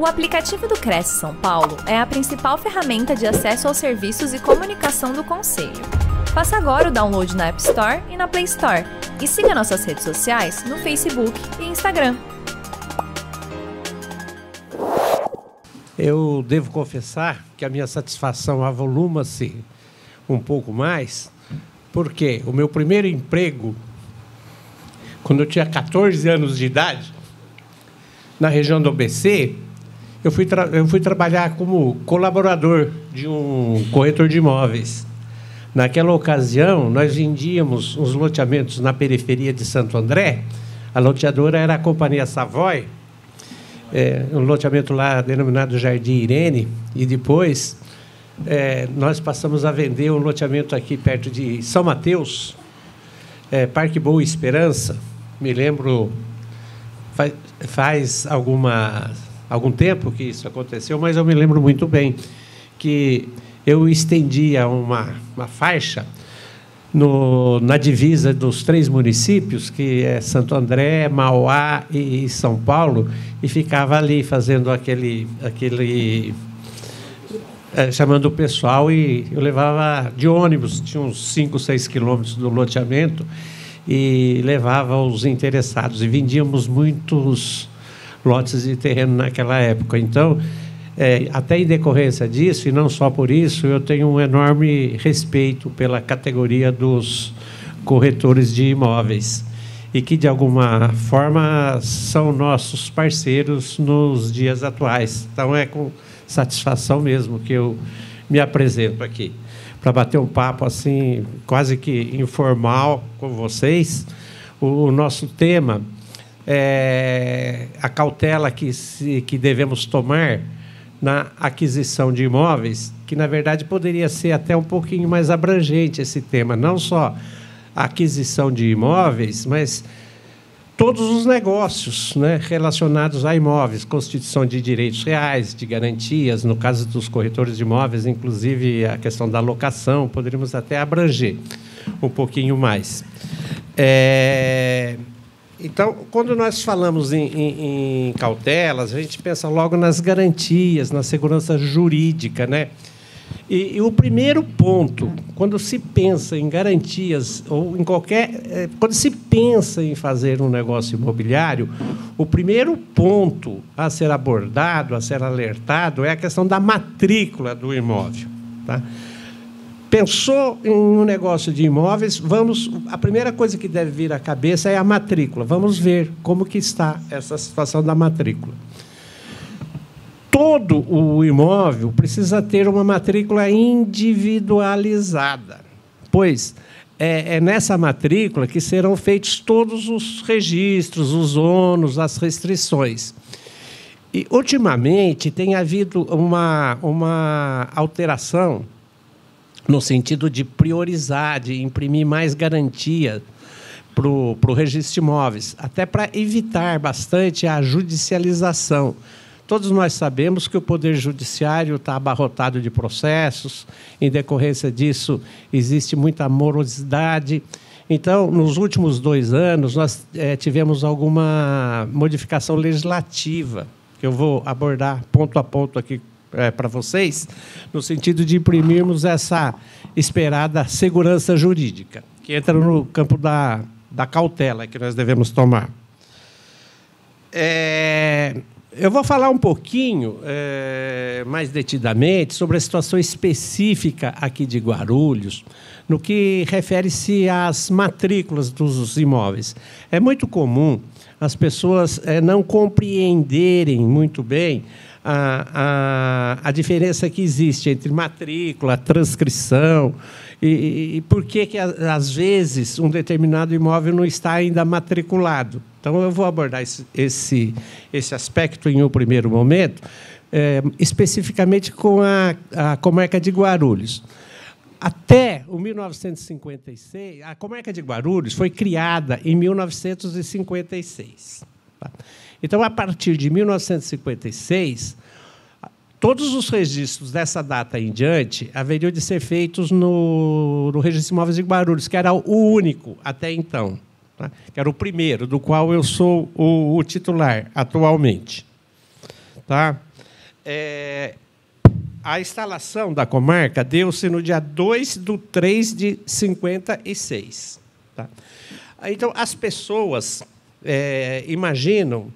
O aplicativo do Cresce São Paulo é a principal ferramenta de acesso aos serviços e comunicação do Conselho. Faça agora o download na App Store e na Play Store. E siga nossas redes sociais no Facebook e Instagram. Eu devo confessar que a minha satisfação avoluma-se um pouco mais, porque o meu primeiro emprego, quando eu tinha 14 anos de idade, na região do OBC, eu fui, eu fui trabalhar como colaborador de um corretor de imóveis. Naquela ocasião, nós vendíamos uns loteamentos na periferia de Santo André. A loteadora era a Companhia Savoy, é, um loteamento lá denominado Jardim Irene. E depois é, nós passamos a vender um loteamento aqui perto de São Mateus, é, Parque Boa Esperança. Me lembro, faz, faz algumas algum tempo que isso aconteceu, mas eu me lembro muito bem que eu estendia uma, uma faixa no, na divisa dos três municípios, que é Santo André, Mauá e, São Paulo, e ficava ali fazendo aquele. aquele é, chamando o pessoal e eu levava de ônibus, tinha uns 5, 6 quilômetros do loteamento, e levava os interessados. E vendíamos muitos lotes de terreno naquela época. Então, é, até em decorrência disso, e não só por isso, eu tenho um enorme respeito pela categoria dos corretores de imóveis e que, de alguma forma, são nossos parceiros nos dias atuais. Então, é com satisfação mesmo que eu me apresento aqui para bater um papo assim quase que informal com vocês. O, o nosso tema é, a cautela que, se, que devemos tomar na aquisição de imóveis, que na verdade poderia ser até um pouquinho mais abrangente esse tema, não só a aquisição de imóveis, mas todos os negócios né, relacionados a imóveis, constituição de direitos reais, de garantias, no caso dos corretores de imóveis, inclusive a questão da locação, poderíamos até abranger um pouquinho mais. É... Então, quando nós falamos em, em, em, cautelas, a gente pensa logo nas garantias, na segurança jurídica, né? E, e, o primeiro ponto, quando se pensa em garantias ou em qualquer, eh, quando se pensa em fazer um negócio imobiliário, o primeiro ponto a ser abordado, a ser alertado, é a questão da matrícula do imóvel, tá? Pensou em um negócio de imóveis, vamos. A primeira coisa que deve vir à cabeça é a matrícula. Vamos ver como que está essa situação da matrícula. Todo o imóvel precisa ter uma matrícula individualizada, pois é, é nessa matrícula que serão feitos todos os registros, os ônus, as restrições. E, ultimamente, tem havido uma, uma alteração no sentido de priorizar, de imprimir mais garantia para o registro de imóveis, até para evitar bastante a judicialização. Todos nós sabemos que o Poder Judiciário está abarrotado de processos, em decorrência disso, existe muita morosidade. Então, nos últimos dois anos, nós é, tivemos alguma modificação legislativa, que eu vou abordar ponto a ponto aqui é, para vocês, no sentido de imprimirmos essa esperada segurança jurídica, que entra no campo da, da cautela que nós devemos tomar. É, eu vou falar um pouquinho é, mais detidamente sobre a situação específica aqui de Guarulhos, no que refere-se às matrículas dos imóveis. É muito comum as pessoas é, não compreenderem muito bem a, a, a diferença que existe entre matrícula, transcrição, e, e por que, que, às vezes, um determinado imóvel não está ainda matriculado. Então, eu vou abordar esse, esse, esse aspecto em um primeiro momento, é, especificamente com a, a comarca de Guarulhos. Até o 1956, a comarca de Guarulhos foi criada em 1956. Então, a partir de 1956, todos os registros dessa data em diante haveriam de ser feitos no, no Registro de Imóveis de Guarulhos, que era o único até então, tá? que era o primeiro, do qual eu sou o, o titular atualmente. Tá? É, a instalação da comarca deu-se no dia 2 de 3 de 1956. Tá? Então, as pessoas é, imaginam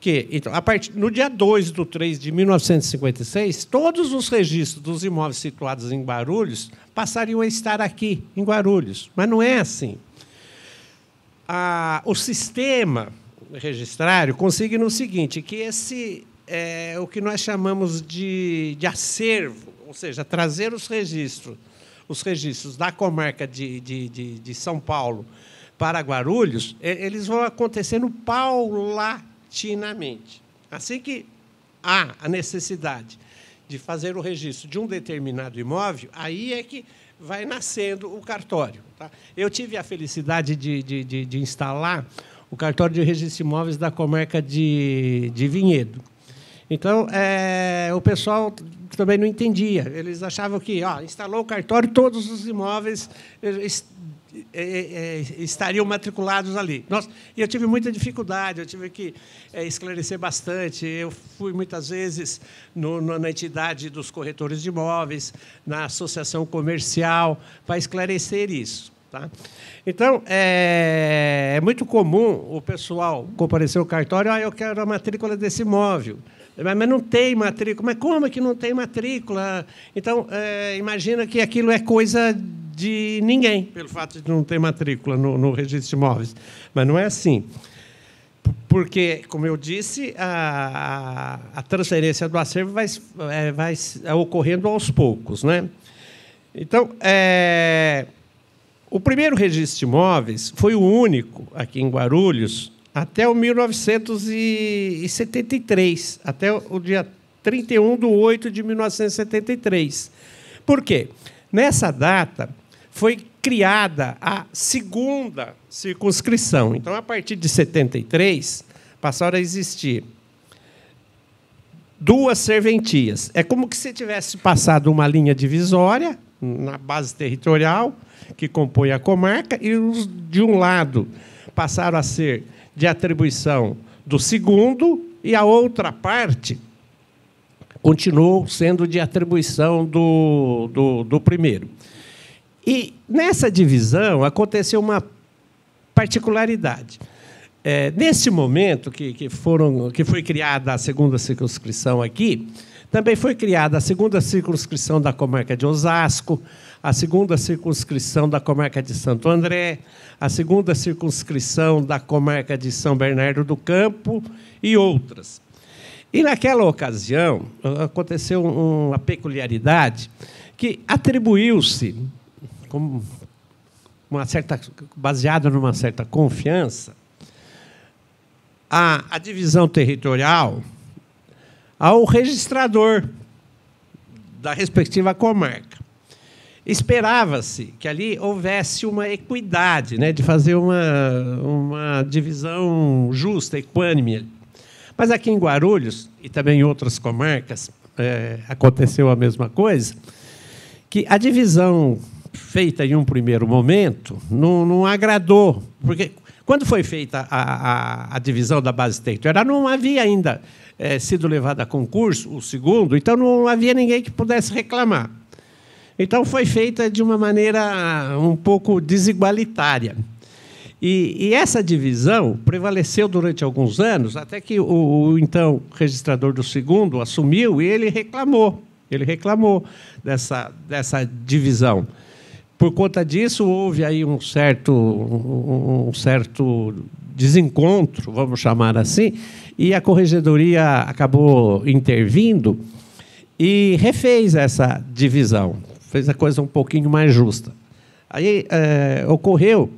que então, a partir, no dia 2 de 3 de 1956, todos os registros dos imóveis situados em Guarulhos passariam a estar aqui, em Guarulhos. Mas não é assim. o sistema registrário consigne no seguinte, que esse é o que nós chamamos de, de acervo, ou seja, trazer os registros, os registros da comarca de, de, de, de São Paulo para Guarulhos, é, eles vão acontecendo paula, repentinamente. Assim que há a necessidade de fazer o registro de um determinado imóvel, aí é que vai nascendo o cartório. Tá? Eu tive a felicidade de, de, de, de, instalar o cartório de registro de imóveis da comarca de, de Vinhedo. Então, é, o pessoal também não entendia. Eles achavam que ó, instalou o cartório, todos os imóveis é, é, é, estariam matriculados ali. Nós, e eu tive muita dificuldade, eu tive que é, esclarecer bastante. Eu fui muitas vezes no, no, na entidade dos corretores de imóveis, na associação comercial, para esclarecer isso. Tá? Então, é, é, muito comum o pessoal comparecer ao cartório, ah, eu quero a matrícula desse imóvel. Mas não tem matrícula. Mas como é que não tem matrícula? Então, é, imagina que aquilo é coisa de ninguém, pelo fato de não ter matrícula no, no registro de imóveis. Mas não é assim. Porque, como eu disse, a, a, transferência do acervo vai, é, vai é ocorrendo aos poucos. Né? Então, é, o primeiro registro de imóveis foi o único aqui em Guarulhos até o 1973, até o dia 31 de 8 de 1973. Por quê? Nessa data, foi criada a segunda circunscrição. Então, a partir de 73, passaram a existir duas serventias. É como se tivesse passado uma linha divisória na base territorial que compõe a comarca e os de um lado passaram a ser de atribuição do segundo e a outra parte continuou sendo de atribuição do, do, do primeiro. E nessa divisão aconteceu uma particularidade. É, nesse momento que, que, foram, que foi criada a segunda circunscrição aqui, também foi criada a segunda circunscrição da comarca de Osasco, a segunda circunscrição da comarca de Santo André, a segunda circunscrição da comarca de São Bernardo do Campo e outras. E naquela ocasião aconteceu uma peculiaridade que atribuiu-se com uma certa baseada numa certa confiança, a, a divisão territorial ao registrador da respectiva comarca. Esperava-se que ali houvesse uma equidade, né, de fazer uma, uma divisão justa, equânime. Mas aqui em Guarulhos, e também em outras comarcas, é, aconteceu a mesma coisa, que a divisão feita em um primeiro momento, não, não agradou. Porque quando foi feita a, a, a divisão da base territorial, não havia ainda é, sido levada a concurso, o segundo, então não havia ninguém que pudesse reclamar. Então foi feita de uma maneira ah, um pouco desigualitária. E, e, essa divisão prevaleceu durante alguns anos, até que o, o, então registrador do segundo assumiu e ele reclamou. Ele reclamou dessa, dessa divisão. Por conta disso, houve aí um certo, um certo desencontro, vamos chamar assim, e a corregedoria acabou intervindo e refez essa divisão, fez a coisa um pouquinho mais justa. Aí é, ocorreu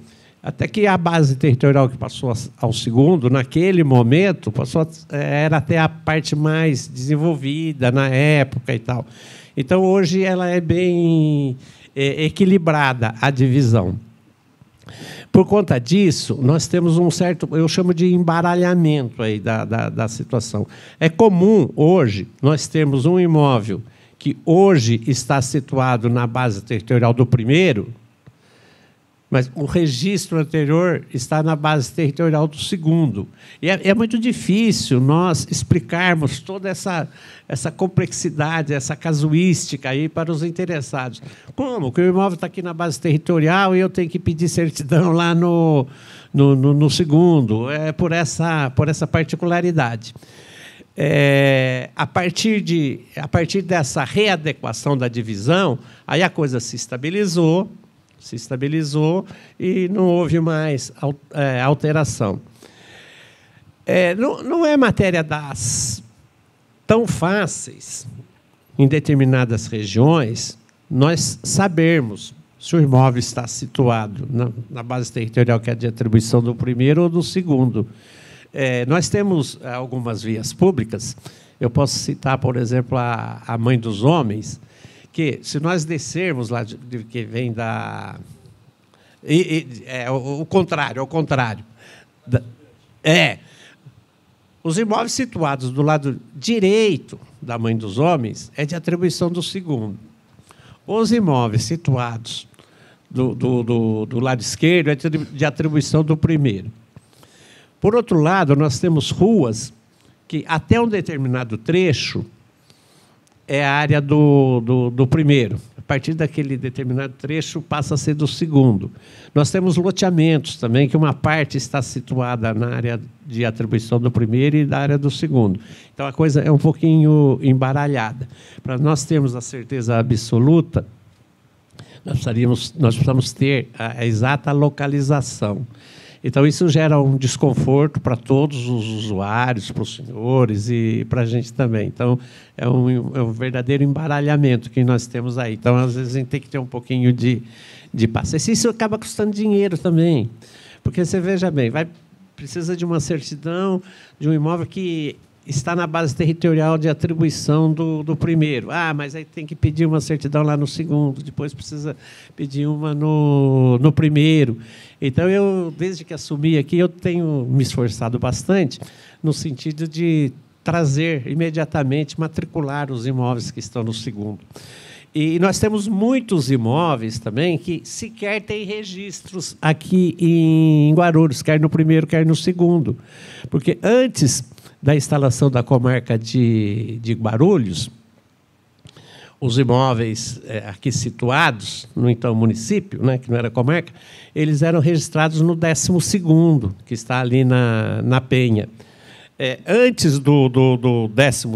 até que a base territorial que passou ao segundo, naquele momento, passou a, eh, era até a parte mais desenvolvida na época e tal. Então hoje ela é bem é, equilibrada a divisão. Por conta disso, nós temos um certo, eu chamo de embaralhamento aí da, da, da situação. É comum hoje nós termos um imóvel que hoje está situado na base territorial do primeiro, mas o registro anterior está na base territorial do segundo. E é, é muito difícil nós explicarmos toda essa, essa complexidade, essa casuística aí para os interessados. Como? Que o imóvel está aqui na base territorial e eu tenho que pedir certidão lá no, no, no, no segundo. É por essa, por essa particularidade. É, a, partir de, a partir dessa readequação da divisão, aí a coisa se estabilizou, se estabilizou e não houve mais é, alteração. É, não, não é matéria das tão fáceis em determinadas regiões nós sabermos se o imóvel está situado na, na base territorial que é de atribuição do primeiro ou do segundo. É, nós temos é, algumas vias públicas. Eu posso citar, por exemplo, a, a Mãe dos Homens, que se nós descermos lá de, de que vem da e, e, é o, o, contrário, é o contrário. Da, é os imóveis situados do lado direito da mãe dos homens é de atribuição do segundo. Os imóveis situados do, do, do, do lado esquerdo é de atribuição do primeiro. Por outro lado, nós temos ruas que, até um determinado trecho, é a área do, do, do primeiro. A partir daquele determinado trecho passa a ser do segundo. Nós temos loteamentos também, que uma parte está situada na área de atribuição do primeiro e da área do segundo. Então a coisa é um pouquinho embaralhada. Para nós termos a certeza absoluta, nós, precisaríamos, nós precisamos ter a, a exata localização. Então, isso gera um desconforto para todos os usuários, para os senhores e para a gente também. Então, é um, é um, verdadeiro embaralhamento que nós temos aí. Então, às vezes, a gente tem que ter um pouquinho de, de paciência. Isso acaba custando dinheiro também. Porque você veja bem, vai precisa de uma certidão de um imóvel que está na base territorial de atribuição do, do primeiro. Ah, mas aí tem que pedir uma certidão lá no segundo, depois precisa pedir uma no, no primeiro. Então, eu, desde que assumi aqui, eu tenho me esforçado bastante no sentido de trazer imediatamente, matricular os imóveis que estão no segundo. E nós temos muitos imóveis também que sequer têm registros aqui em Guarulhos, quer no primeiro, quer no segundo. Porque antes da instalação da comarca de, de Guarulhos, os imóveis é, aqui situados no então município, né, que não era comarca, eles eram registrados no 12 que está ali na, na Penha. É, antes do, do, do 12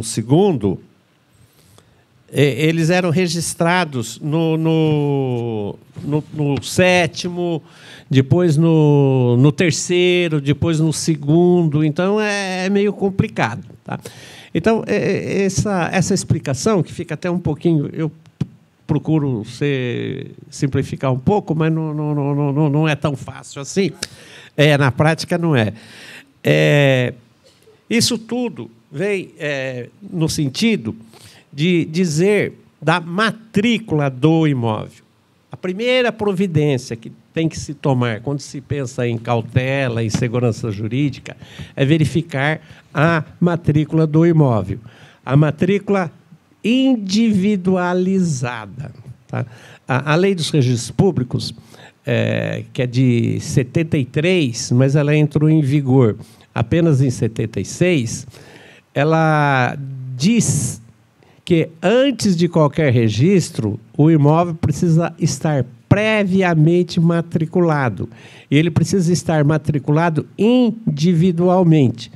é, eles eram registrados no, no, no, no sétimo, depois no, no, terceiro, depois no segundo. Então é, é meio complicado. Tá? Então, é, é essa, essa explicação, que fica até um pouquinho. Eu procuro ser, simplificar um pouco, mas não, não, não, não, não é tão fácil assim. É, na prática, não é. é isso tudo vem é, no sentido de dizer da matrícula do imóvel. A primeira providência que tem que se tomar quando se pensa em cautela, em segurança jurídica, é verificar a matrícula do imóvel. A matrícula individualizada. Tá? A, a lei dos registros públicos, é, que é de 73, mas ela entrou em vigor apenas em 76, ela diz que antes de qualquer registro, o imóvel precisa estar previamente matriculado. Ele precisa estar matriculado individualmente.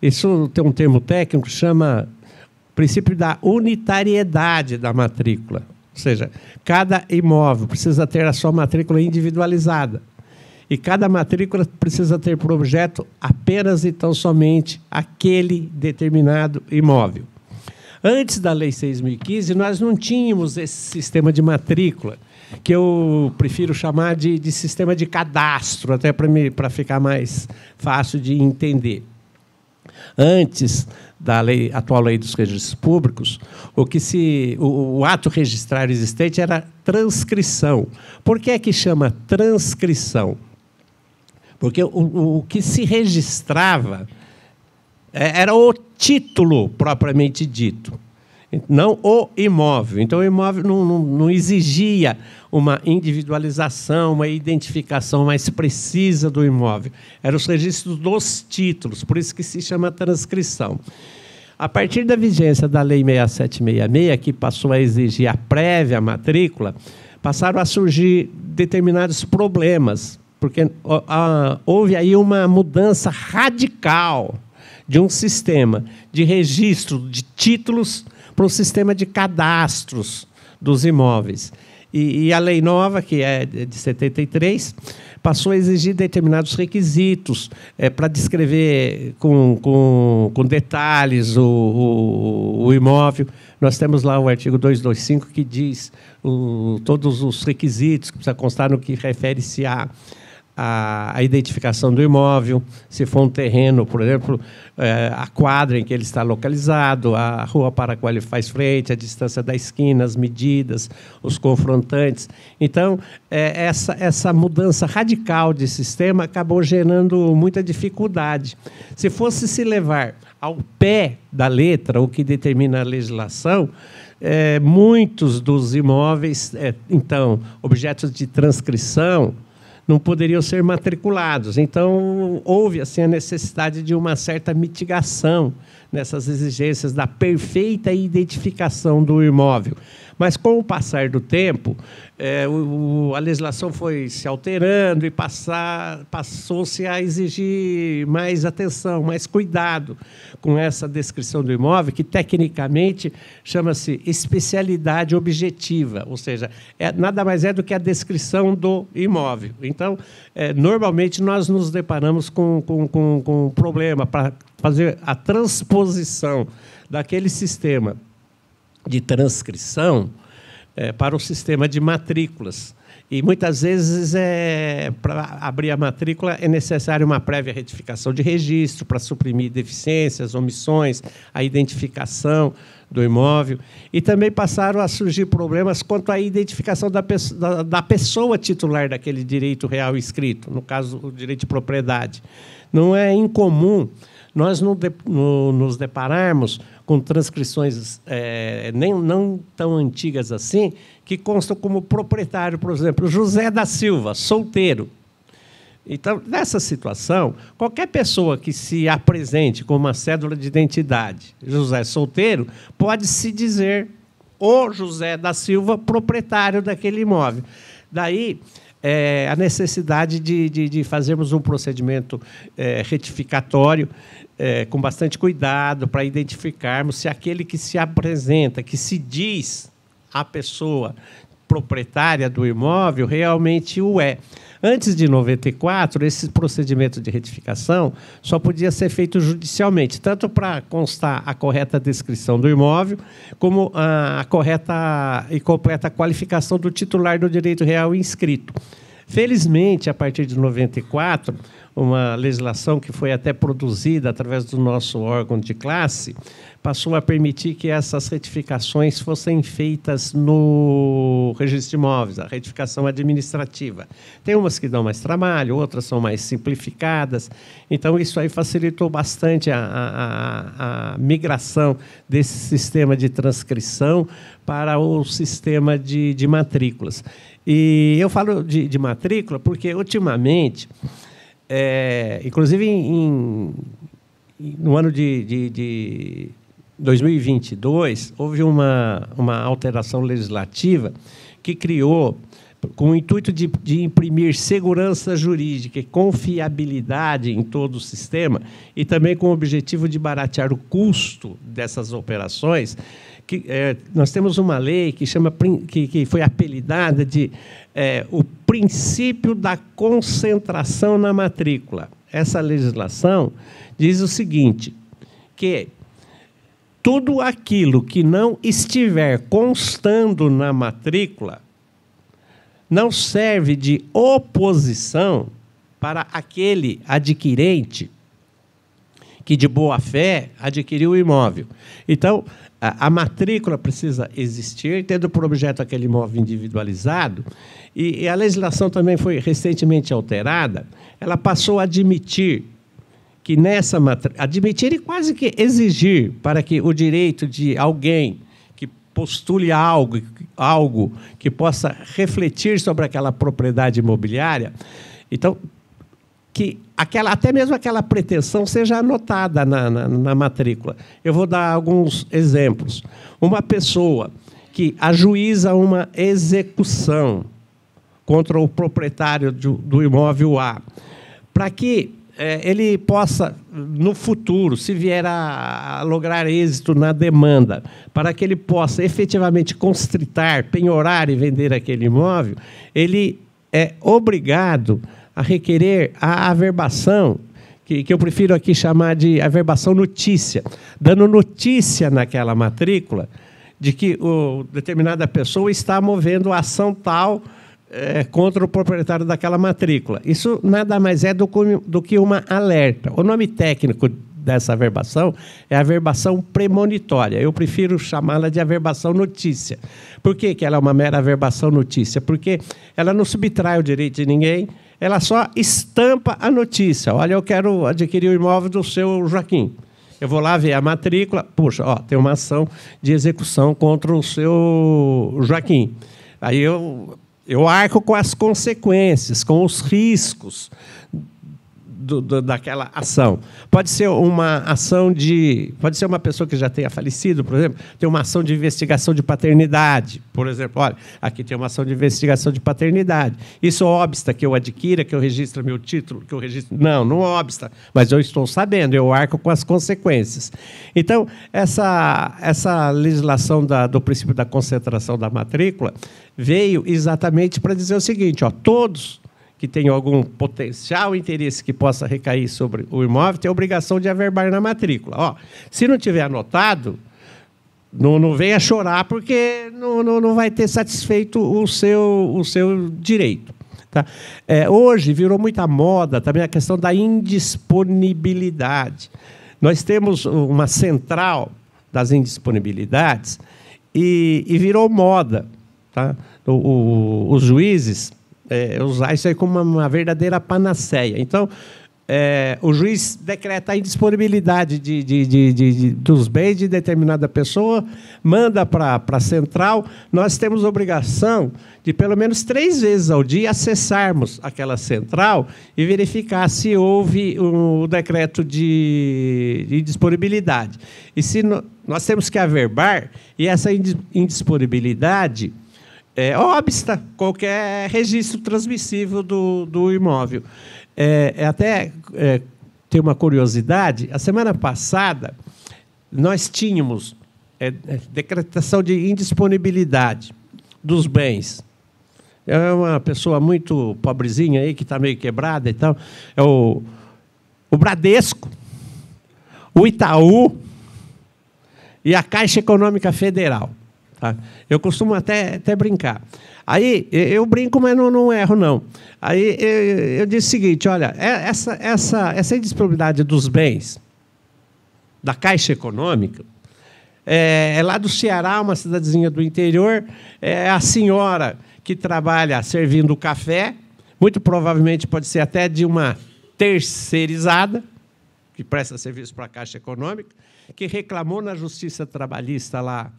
Isso tem um termo técnico que chama princípio da unitariedade da matrícula. Ou seja, cada imóvel precisa ter a sua matrícula individualizada. E cada matrícula precisa ter por objeto apenas e tão somente aquele determinado imóvel. Antes da Lei 6.015, nós não tínhamos esse sistema de matrícula, que eu prefiro chamar de, de sistema de cadastro, até para ficar mais fácil de entender. Antes da lei, atual lei dos registros públicos, o que se o, o, ato registrário existente era transcrição. Por que é que chama transcrição? Porque o, o, o que se registrava é, era o título propriamente dito, não o imóvel. Então, o imóvel não, não, não exigia uma individualização, uma identificação mais precisa do imóvel. Eram os registros dos títulos, por isso que se chama transcrição. A partir da vigência da Lei 6766, que passou a exigir a prévia matrícula, passaram a surgir determinados problemas, porque houve aí uma mudança radical de um sistema de registro de títulos para um sistema de cadastros dos imóveis. E, e, a lei nova, que é de 73, passou a exigir determinados requisitos é, para descrever com, com, com detalhes o, o, o, imóvel. Nós temos lá o artigo 225 que diz o, todos os requisitos que precisa constar no que refere-se a a, a, identificação do imóvel, se for um terreno, por exemplo, é, a quadra em que ele está localizado, a rua para a qual ele faz frente, a distância da esquina, as medidas, os confrontantes. Então, é, essa, essa mudança radical de sistema acabou gerando muita dificuldade. Se fosse se levar ao pé da letra, o que determina a legislação, é, muitos dos imóveis, então, objetos de transcrição, não poderiam ser matriculados. Então, houve assim, a necessidade de uma certa mitigação nessas exigências da perfeita identificação do imóvel. Mas com o passar do tempo, é, o, a legislação foi se alterando e passou-se a exigir mais atenção, mais cuidado com essa descrição do imóvel, que tecnicamente chama-se especialidade objetiva, ou seja, é, nada mais é do que a descrição do imóvel. Então, é, normalmente nós nos deparamos com, com, com, com um problema para fazer a transposição daquele sistema de transcrição é, para um sistema de matrículas. E muitas vezes, é, para abrir a matrícula, é necessário uma prévia retificação de registro para suprimir deficiências, omissões, a identificação do imóvel. E também passaram a surgir problemas quanto à identificação da, da, da pessoa titular daquele direito real escrito, no caso, o direito de propriedade. Não é incomum nós nos depararmos com transcrições é, nem, não tão antigas assim, que constam como proprietário, por exemplo, José da Silva, solteiro. Então, nessa situação, qualquer pessoa que se apresente com uma cédula de identidade José solteiro pode se dizer o José da Silva proprietário daquele imóvel. Daí, é, a necessidade de, de, de, fazermos um procedimento é, retificatório é, com bastante cuidado para identificarmos se aquele que se apresenta, que se diz a pessoa proprietária do imóvel, realmente o é. Antes de 94, esse procedimento de retificação só podia ser feito judicialmente, tanto para constar a correta descrição do imóvel, como a correta e completa qualificação do titular do direito real inscrito. Felizmente, a partir de 94, uma legislação que foi até produzida através do nosso órgão de classe, passou a permitir que essas retificações fossem feitas no registro de imóveis, a retificação administrativa. Tem umas que dão mais trabalho, outras são mais simplificadas. Então, isso aí facilitou bastante a, a, a, a migração desse sistema de transcrição para o sistema de, de matrículas. E eu falo de, de matrícula porque, ultimamente, é, inclusive em, em, no ano de, de, de 2022, houve uma, uma alteração legislativa que criou, com o intuito de, de, imprimir segurança jurídica e confiabilidade em todo o sistema, e também com o objetivo de baratear o custo dessas operações, que, é, nós temos uma lei que, chama, que, que foi apelidada de é, o princípio da concentração na matrícula. Essa legislação diz o seguinte, que tudo aquilo que não estiver constando na matrícula não serve de oposição para aquele adquirente que de boa fé adquiriu o imóvel. Então, a, matrícula precisa existir, tendo por objeto aquele imóvel individualizado, e, e a legislação também foi recentemente alterada, ela passou a admitir que nessa admitir e quase que exigir para que o direito de alguém que postule algo, algo que possa refletir sobre aquela propriedade imobiliária, então que aquela, até mesmo aquela pretensão seja anotada na, na, na matrícula. Eu vou dar alguns exemplos. Uma pessoa que ajuiza uma execução contra o proprietário do, do imóvel A, para que é, ele possa, no futuro, se vier a, a lograr êxito na demanda, para que ele possa efetivamente constritar, penhorar e vender aquele imóvel, ele é obrigado a a requerer a averbação, que, que eu prefiro aqui chamar de averbação notícia, dando notícia naquela matrícula de que o, determinada pessoa está movendo ação tal é, contra o proprietário daquela matrícula. Isso nada mais é do, do que uma alerta. O nome técnico dessa averbação é averbação premonitória. Eu prefiro chamá-la de averbação notícia. Por que, que ela é uma mera averbação notícia? Porque ela não subtrai o direito de ninguém, ela só estampa a notícia. Olha, eu quero adquirir o imóvel do seu Joaquim. Eu vou lá ver a matrícula. Puxa, ó, tem uma ação de execução contra o seu Joaquim. Aí eu, eu arco com as consequências, com os riscos do, do, daquela ação. Pode ser uma ação de. Pode ser uma pessoa que já tenha falecido, por exemplo, tem uma ação de investigação de paternidade. Por exemplo, olha, aqui tem uma ação de investigação de paternidade. Isso obsta que eu adquira, que eu registre meu título, que eu registre. Não, não obsta, mas eu estou sabendo, eu arco com as consequências. Então, essa, essa legislação da, do princípio da concentração da matrícula veio exatamente para dizer o seguinte: ó, todos que tem algum potencial interesse que possa recair sobre o imóvel tem a obrigação de averbar na matrícula. Ó, se não tiver anotado, não, não venha chorar porque não, não, não vai ter satisfeito o seu, o seu direito. Tá? É, hoje virou muita moda também a questão da indisponibilidade. Nós temos uma central das indisponibilidades e, e virou moda. Tá? O, o, os juízes é, usar isso aí como uma, uma verdadeira panaceia. Então, é, o juiz decreta a indisponibilidade de, de, de, de, dos bens de determinada pessoa, manda para a central. Nós temos obrigação de, pelo menos três vezes ao dia, acessarmos aquela central e verificar se houve o um decreto de, indisponibilidade. E se no, nós temos que averbar, e essa indisponibilidade é, obsta qualquer registro transmissível do, do imóvel. É, é até é, uma curiosidade: a semana passada nós tínhamos é, é, decretação de indisponibilidade dos bens. É uma pessoa muito pobrezinha aí, que está meio quebrada e tal. É o, o Bradesco, o Itaú e a Caixa Econômica Federal. Tá? Eu costumo até, até brincar. Aí eu brinco, mas não, não erro, não. Aí eu, eu disse o seguinte: olha, é, essa, essa, essa indisponibilidade dos bens da Caixa Econômica é, é lá do Ceará, uma cidadezinha do interior. É a senhora que trabalha servindo café, muito provavelmente pode ser até de uma terceirizada, que presta serviço para a Caixa Econômica, que reclamou na Justiça Trabalhista lá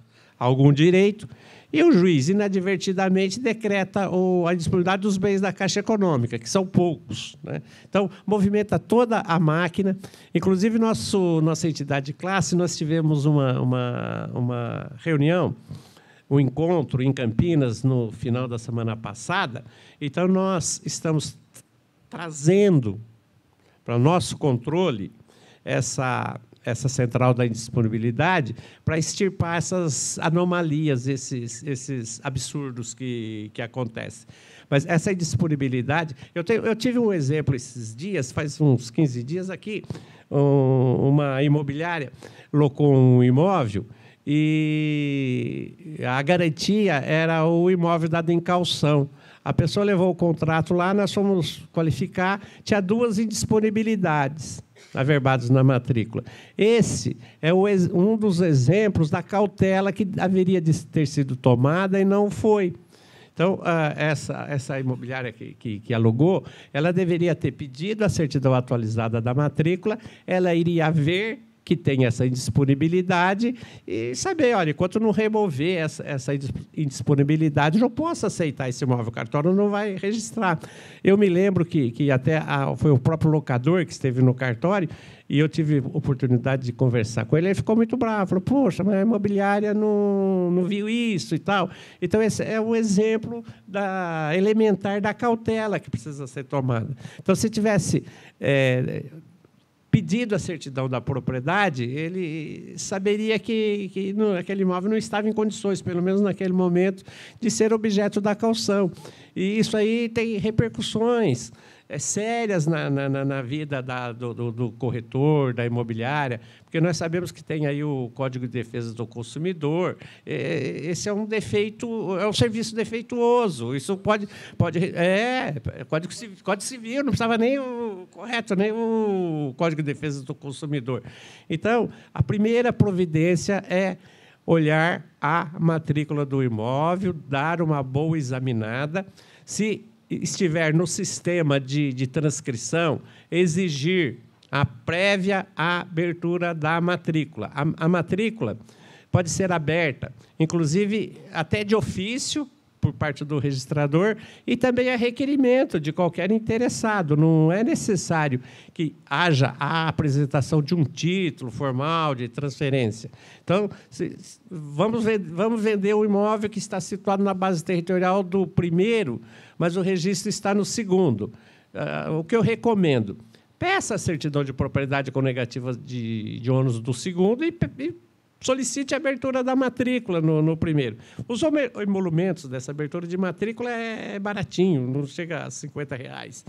algum direito, e o juiz inadvertidamente decreta a disponibilidade dos bens da Caixa Econômica, que são poucos. Né? Então, movimenta toda a máquina. Inclusive, nosso, nossa entidade de classe, nós tivemos uma, uma, uma reunião, um encontro em Campinas no final da semana passada. Então, nós estamos trazendo para nosso controle essa essa central da indisponibilidade para extirpar essas anomalias, esses, esses absurdos que, que acontecem. Mas essa indisponibilidade. Eu, tenho, eu tive um exemplo esses dias, faz uns 15 dias aqui, um, uma imobiliária locou um imóvel e a garantia era o imóvel dado em calção. A pessoa levou o contrato lá, nós fomos qualificar, tinha duas indisponibilidades averbados na matrícula. Esse é o, um dos exemplos da cautela que haveria de ter sido tomada e não foi. Então, ah, essa, essa imobiliária que, que, que, alugou, ela deveria ter pedido a certidão atualizada da matrícula, ela iria ver que tem essa indisponibilidade e saber, olha, enquanto não remover essa, essa indisponibilidade, não posso aceitar esse imóvel, cartório não vai registrar. Eu me lembro que, que até a, foi o próprio locador que esteve no cartório e eu tive oportunidade de conversar com ele, ele ficou muito bravo, falou, poxa, mas a imobiliária não, não viu isso e tal. Então, esse é um exemplo da elementar da cautela que precisa ser tomada. Então, se tivesse... É, pedido a certidão da propriedade, ele saberia que, que no aquele imóvel não estava em condições, pelo menos naquele momento, de ser objeto da caução. E isso aí tem repercussões eh, sérias na, na, na vida da, do, do, corretor, da imobiliária, porque nós sabemos que tem aí o Código de Defesa do Consumidor. Eh, eh, esse é um defeito, é um serviço defeituoso. Isso pode. pode é, é Código Civil, Código Civil, não precisava nem o correto, nem o Código de Defesa do Consumidor. Então, a primeira providência é olhar a matrícula do imóvel, dar uma boa examinada. Se estiver no sistema de, de transcrição, exigir a prévia abertura da matrícula. A, a, matrícula pode ser aberta, inclusive até de ofício, por parte do registrador, e também a é requerimento de qualquer interessado. Não é necessário que haja a apresentação de um título formal de transferência. Então, se, vamos, vamos vender um imóvel que está situado na base territorial do primeiro mas o registro está no segundo. Ah, o que eu recomendo? Peça a certidão de propriedade com negativa de, de ônus do segundo e, e solicite a abertura da matrícula no, no, primeiro. Os emolumentos dessa abertura de matrícula é, é baratinho, não chega a 50 reais.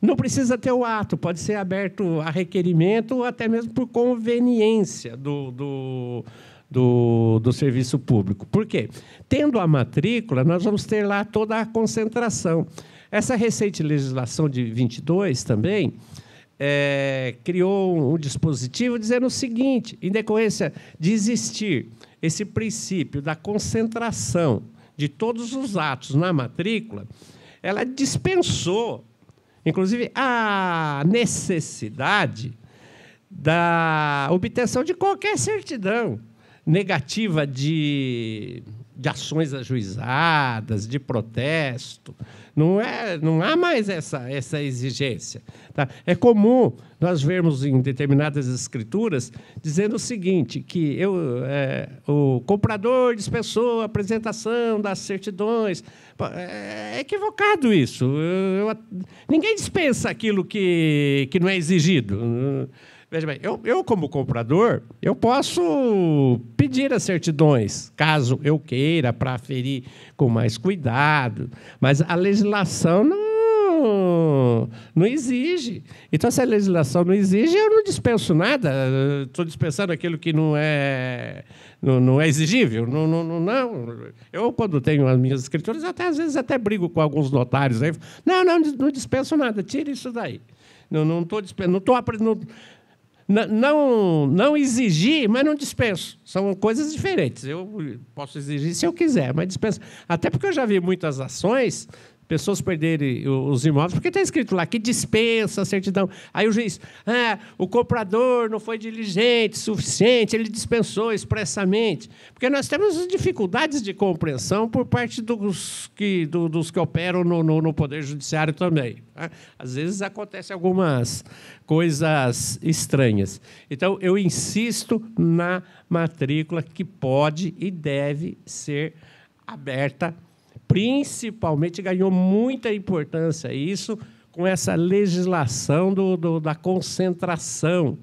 Não precisa ter o ato, pode ser aberto a requerimento ou até mesmo por conveniência do, do do, do serviço público. Por quê? Tendo a matrícula, nós vamos ter lá toda a concentração. Essa recente legislação de 22 também é, criou um dispositivo dizendo o seguinte: em decorrência de existir esse princípio da concentração de todos os atos na matrícula, ela dispensou, inclusive, a necessidade da obtenção de qualquer certidão negativa de, de ações ajuizadas, de protesto. Não, é, não há mais essa, essa exigência. Tá? É comum nós vermos em determinadas escrituras dizendo o seguinte, que eu, é, o comprador dispensou a apresentação das certidões. É, é equivocado isso. Eu, eu, ninguém dispensa aquilo que, que não é exigido. Veja bem, eu, eu como comprador, eu posso pedir as certidões, caso eu queira, para aferir com mais cuidado. Mas a legislação não, não exige. Então, se a legislação não exige, eu não dispenso nada. Estou dispensando aquilo que não é, não, não é exigível. Não, não, não, não, Eu, quando tenho as minhas escrituras, até, às vezes até brigo com alguns notários. Aí, não, não, não dispenso nada, tira isso daí. Não estou não tô, não tô, não não, não exigir, mas não dispenso. São coisas diferentes. Eu posso exigir se eu quiser, mas dispenso. Até porque eu já vi muitas ações pessoas perderem os imóveis, porque está escrito lá que dispensa a certidão. Aí o juiz, ah, o comprador não foi diligente, suficiente, ele dispensou expressamente. Porque nós temos dificuldades de compreensão por parte dos que, do, dos que operam no, no, no Poder Judiciário também. Né? Às vezes acontecem algumas coisas estranhas. Então, eu insisto na matrícula que pode e deve ser aberta principalmente ganhou muita importância isso com essa legislação do, do, da concentração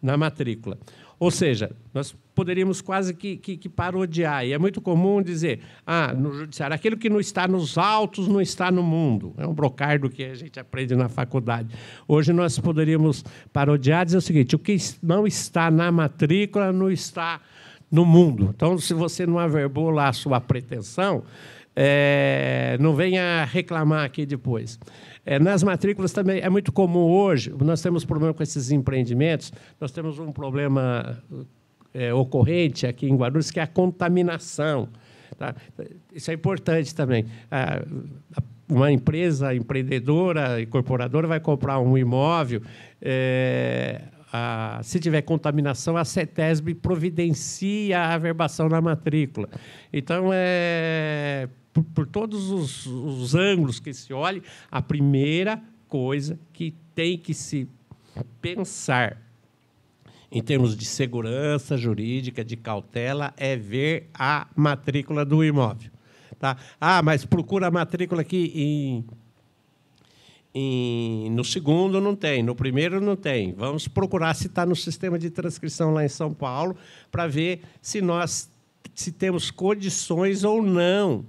na matrícula. Ou seja, nós poderíamos quase que, que, que, parodiar. E é muito comum dizer, ah, no judiciário, aquilo que não está nos autos não está no mundo. É um brocardo que a gente aprende na faculdade. Hoje nós poderíamos parodiar e dizer o seguinte: o que não está na matrícula não está no mundo. Então, se você não averbou lá a sua pretensão, é, não venha reclamar aqui depois. É, nas matrículas também é muito comum hoje, nós temos problema com esses empreendimentos, nós temos um problema é, ocorrente aqui em Guarulhos, que é a contaminação. Tá? Isso é importante também. uma empresa empreendedora, incorporadora, vai comprar um imóvel, é, a, se tiver contaminação, a CETESB providencia a averbação na matrícula. Então, é, por, por todos os, os ângulos que se olhe, a primeira coisa que tem que se pensar em termos de segurança jurídica, de cautela, é ver a matrícula do imóvel. Tá? Ah, mas procura a matrícula aqui em no segundo não tem, no primeiro não tem. Vamos procurar se está no sistema de transcrição lá em São Paulo para ver se nós se temos condições ou não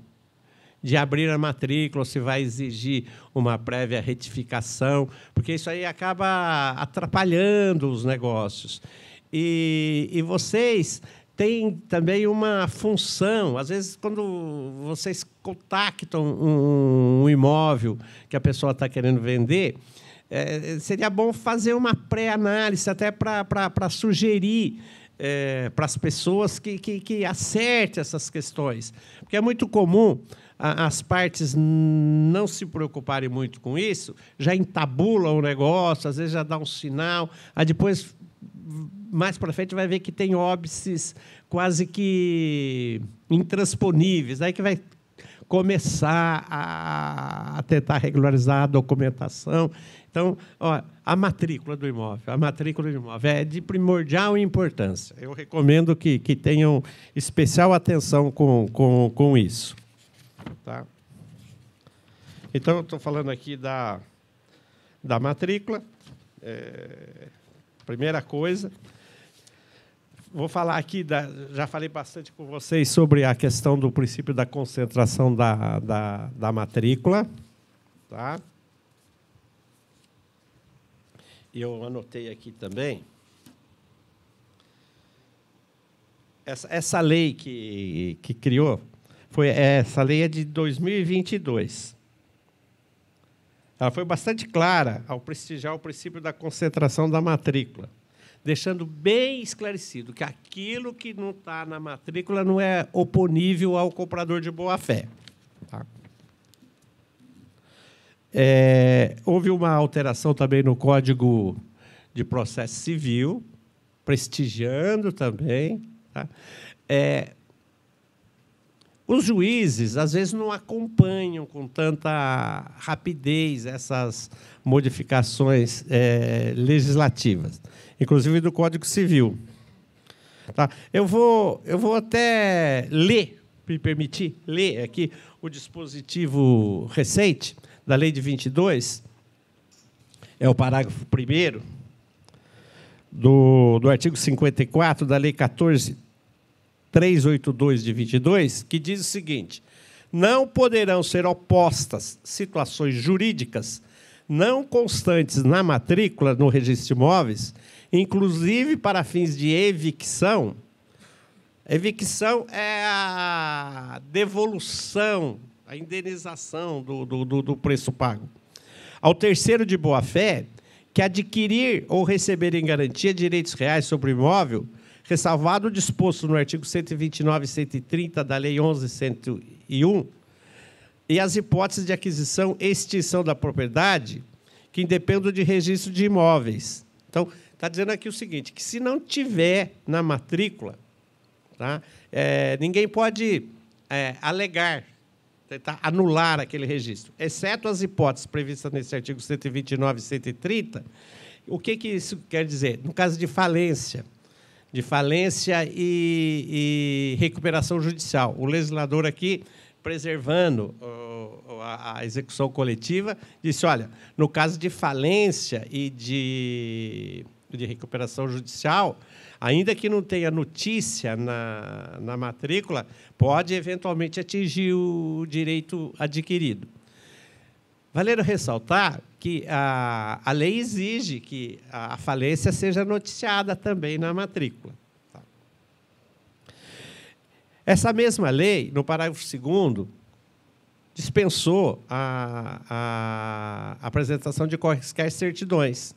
de abrir a matrícula, se vai exigir uma prévia retificação, porque isso aí acaba atrapalhando os negócios. E, e vocês tem também uma função. Às vezes, quando vocês contactam um, um imóvel que a pessoa está querendo vender, é, seria bom fazer uma pré-análise até para sugerir é, para as pessoas que, que, que acerte essas questões. Porque é muito comum as partes não se preocuparem muito com isso, já entabulam o negócio, às vezes já dá um sinal, aí depois mais para frente vai ver que tem óbices quase que intransponíveis. Aí que vai começar a, a tentar regularizar a documentação. Então, ó, a matrícula do imóvel, a matrícula do imóvel é de primordial importância. Eu recomendo que, que tenham especial atenção com, com, com isso. Tá? Então, estou falando aqui da, da matrícula. É, primeira coisa, vou falar aqui, da, já falei bastante com vocês sobre a questão do princípio da concentração da, da, da matrícula. Tá? Eu anotei aqui também. Essa, essa lei que, que criou, foi essa lei é de 2022. Ela foi bastante clara ao prestigiar o princípio da concentração da matrícula deixando bem esclarecido que aquilo que não está na matrícula não é oponível ao comprador de boa-fé. Tá? É, houve uma alteração também no Código de Processo Civil, prestigiando também. Tá? É, os juízes, às vezes, não acompanham com tanta rapidez essas modificações é, legislativas inclusive do Código Civil. Tá? Eu, vou, eu vou até ler, me permitir, ler aqui o dispositivo recente da Lei de 22, é o parágrafo 1 do, do artigo 54 da Lei 14382 de 22, que diz o seguinte: não poderão ser opostas situações jurídicas não constantes na matrícula no registro de imóveis inclusive para fins de evicção. Evicção é a devolução, a indenização do, do, do preço pago. Ao terceiro de boa-fé, que adquirir ou receber em garantia direitos reais sobre o imóvel, ressalvado o disposto no artigo 129 e 130 da Lei 11.101, e as hipóteses de aquisição e extinção da propriedade que independam de registro de imóveis. Então, Está dizendo aqui o seguinte: que se não tiver na matrícula, tá? É, ninguém pode é, alegar, tentar tá, anular aquele registro, exceto as hipóteses previstas nesse artigo 129 e 130. O que, que isso quer dizer? No caso de falência, de falência e, e recuperação judicial, o legislador aqui preservando a execução coletiva, disse: olha, no caso de falência e de de recuperação judicial, ainda que não tenha notícia na, na matrícula, pode eventualmente atingir o direito adquirido. Vale ressaltar que a, a lei exige que a falência seja noticiada também na matrícula. Tá? Essa mesma lei, no parágrafo 2, dispensou a, a, a apresentação de quaisquer certidões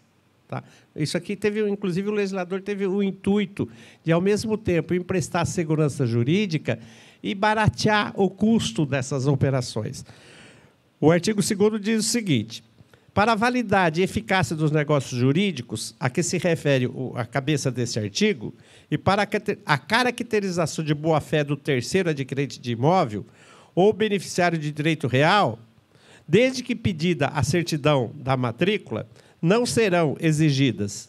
Tá? Isso aqui teve, inclusive, o legislador teve o intuito de, ao mesmo tempo, emprestar segurança jurídica e baratear o custo dessas operações. O artigo 2 diz o seguinte: para a validade e eficácia dos negócios jurídicos, a que se refere a cabeça desse artigo, e para a caracterização de boa-fé do terceiro adquirente de imóvel ou beneficiário de direito real, desde que pedida a certidão da matrícula, não serão exigidas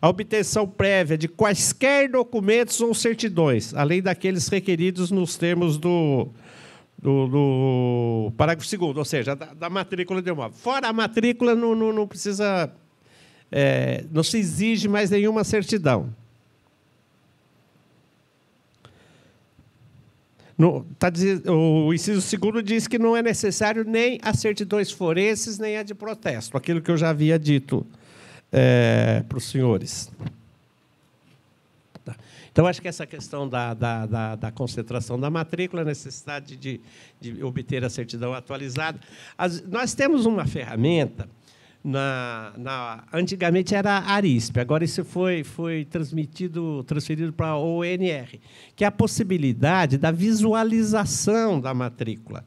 a obtenção prévia de quaisquer documentos ou certidões, além daqueles requeridos nos termos do, do, do parágrafo segundo ou seja, da, da, matrícula de imóvel. Fora a matrícula, não, não, não precisa. É, não se exige mais nenhuma certidão. No, tá o inciso segundo diz que não é necessário nem a certidões forenses, nem a de protesto, aquilo que eu já havia dito é, para os senhores. Tá. Então, acho que essa questão da, da, da, da concentração da matrícula, a necessidade de, de obter a certidão atualizada. As, nós temos uma ferramenta na, na antigamente era Arispe, agora isso foi foi transmitido, transferido para a ONR, que é a possibilidade da visualização da matrícula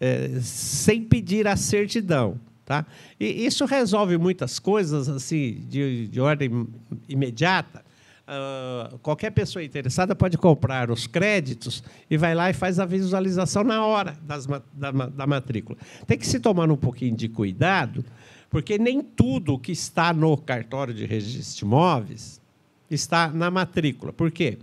é, sem pedir a certidão. Tá? E isso resolve muitas coisas assim de, de ordem imediata. Uh, qualquer pessoa interessada pode comprar os créditos e vai lá e faz a visualização na hora das, da, da matrícula. Tem que se tomar um pouquinho de cuidado, porque nem tudo que está no cartório de registro de imóveis está na matrícula. Por quê?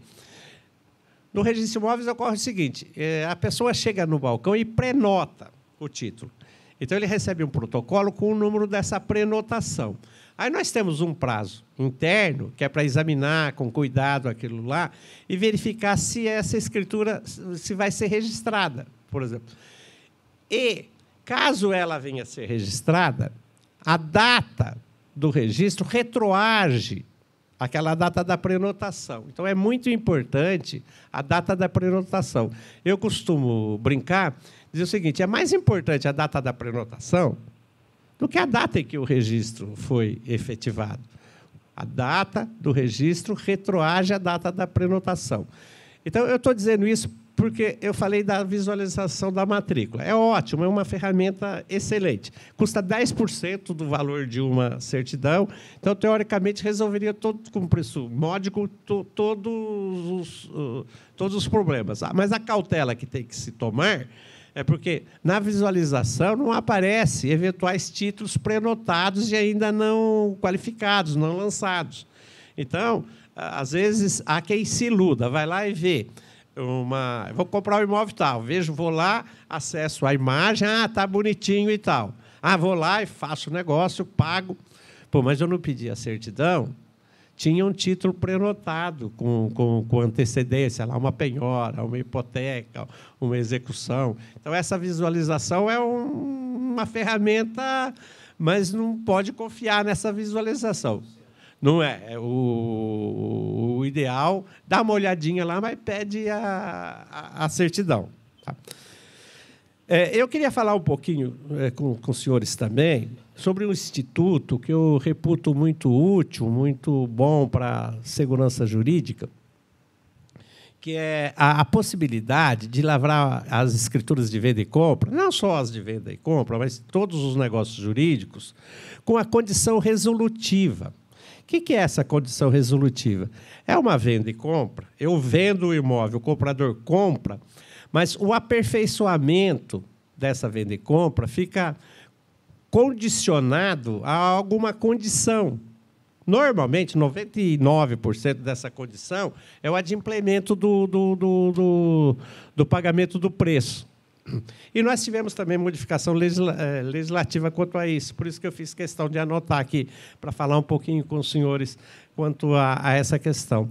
No registro de imóveis ocorre o seguinte: eh, a pessoa chega no balcão e prenota o título. Então ele recebe um protocolo com o número dessa prenotação. Aí nós temos um prazo interno, que é para examinar com cuidado aquilo lá e verificar se essa escritura se vai ser registrada, por exemplo. E caso ela venha a ser registrada, a data do registro retroage aquela data da prenotação. Então é muito importante a data da prenotação. Eu costumo brincar, dizer o seguinte: é mais importante a data da prenotação do que a data em que o registro foi efetivado. A data do registro retroage à data da prenotação. Então eu estou dizendo isso porque eu falei da visualização da matrícula. É ótimo, é uma ferramenta excelente. Custa 10% do valor de uma certidão, então, teoricamente, resolveria todo, com preço módico to, todos, os, todos os problemas. Ah, mas a cautela que tem que se tomar é porque na visualização não aparece eventuais títulos prenotados e ainda não qualificados, não lançados. Então, às vezes, há quem se iluda, vai lá e vê uma. Vou comprar um imóvel tal. Vejo, vou lá, acesso a imagem, ah, tá bonitinho e tal. Ah, vou lá e faço o negócio, pago. Pô, mas eu não pedi a certidão. Tinha um título prenotado com, com, com antecedência, lá uma penhora, uma hipoteca, uma execução. Então, essa visualização é um, uma ferramenta, mas não pode confiar nessa visualização. Não é. é o, o ideal, dá uma olhadinha lá, mas pede a, a, a certidão. Tá? É, eu queria falar um pouquinho é, com, com os senhores também sobre um instituto que eu reputo muito útil, muito bom para segurança jurídica, que é a, a, possibilidade de lavrar as escrituras de venda e compra, não só as de venda e compra, mas todos os negócios jurídicos, com a condição resolutiva que, que é essa condição resolutiva? É uma venda e compra. Eu vendo o imóvel, o comprador compra, mas o aperfeiçoamento dessa venda e compra fica condicionado a alguma condição. Normalmente, 99% dessa condição é o adimplemento do, do, do, do, do pagamento do preço. E nós tivemos também modificação eh, legislativa quanto a isso, por isso que eu fiz questão de anotar aqui, para falar um pouquinho com os senhores quanto a, a essa questão.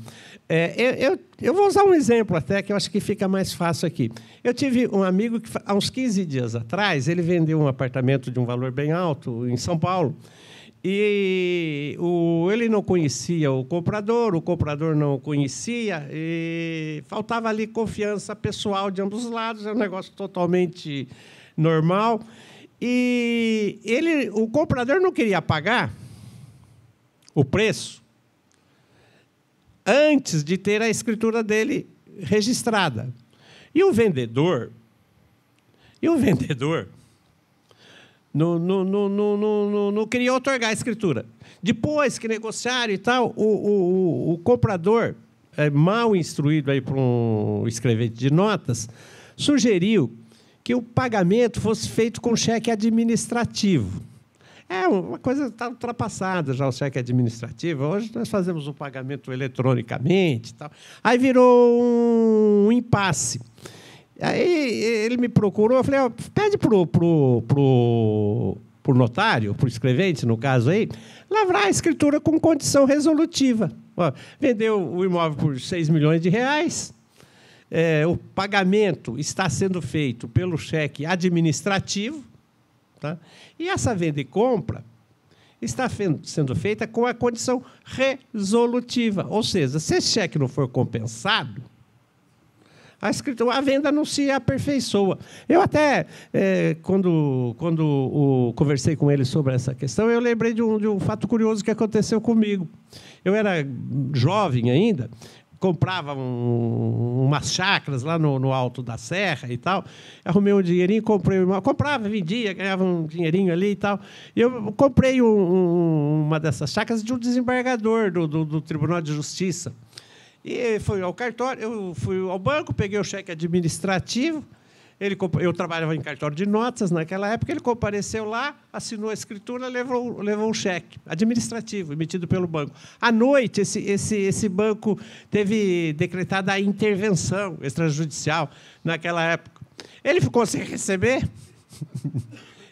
É, eu, eu, vou usar um exemplo até, que eu acho que fica mais fácil aqui. Eu tive um amigo que, há uns 15 dias atrás, ele vendeu um apartamento de um valor bem alto em São Paulo. E o, ele não conhecia o comprador, o comprador não o conhecia, e faltava ali confiança pessoal de ambos os lados, é um negócio totalmente normal. E ele, o comprador não queria pagar o preço antes de ter a escritura dele registrada. E o vendedor, e o vendedor não, no no não, não, queria otorgar a escritura. Depois que negociaram e tal, o, o, o comprador, é, mal instruído aí por um escrevente de notas, sugeriu que o pagamento fosse feito com cheque administrativo. É uma coisa está ultrapassada já o cheque administrativo. Hoje nós fazemos o um pagamento eletronicamente, tal. Aí virou um impasse. Aí ele me procurou, eu falei, pede pro, pro, pro, pro notário, pro escrevente, no caso aí, lavrar a escritura com condição resolutiva. Ó, vendeu o imóvel por 6 milhões de reais, é, o pagamento está sendo feito pelo cheque administrativo, tá? e essa venda e compra está sendo feita com a condição resolutiva. Ou seja, se esse cheque não for compensado, a, escritura, a venda não se aperfeiçoa. Eu até, é, quando, quando o, conversei com ele sobre essa questão, eu lembrei de um, de um fato curioso que aconteceu comigo. Eu era jovem ainda, comprava um, umas chacras lá no, no, alto da serra e tal. Arrumei um dinheirinho, comprei uma. Comprava, vendia, ganhava um dinheirinho ali e tal. E eu comprei um, um, uma dessas chacras de um desembargador do, do, do Tribunal de Justiça. E fui ao cartório, eu fui ao banco, peguei o cheque administrativo. Ele, eu trabalhava em cartório de notas naquela época. Ele compareceu lá, assinou a escritura, levou, levou um cheque administrativo emitido pelo banco. À noite, esse, esse, esse banco teve decretada a intervenção extrajudicial naquela época. Ele ficou sem receber.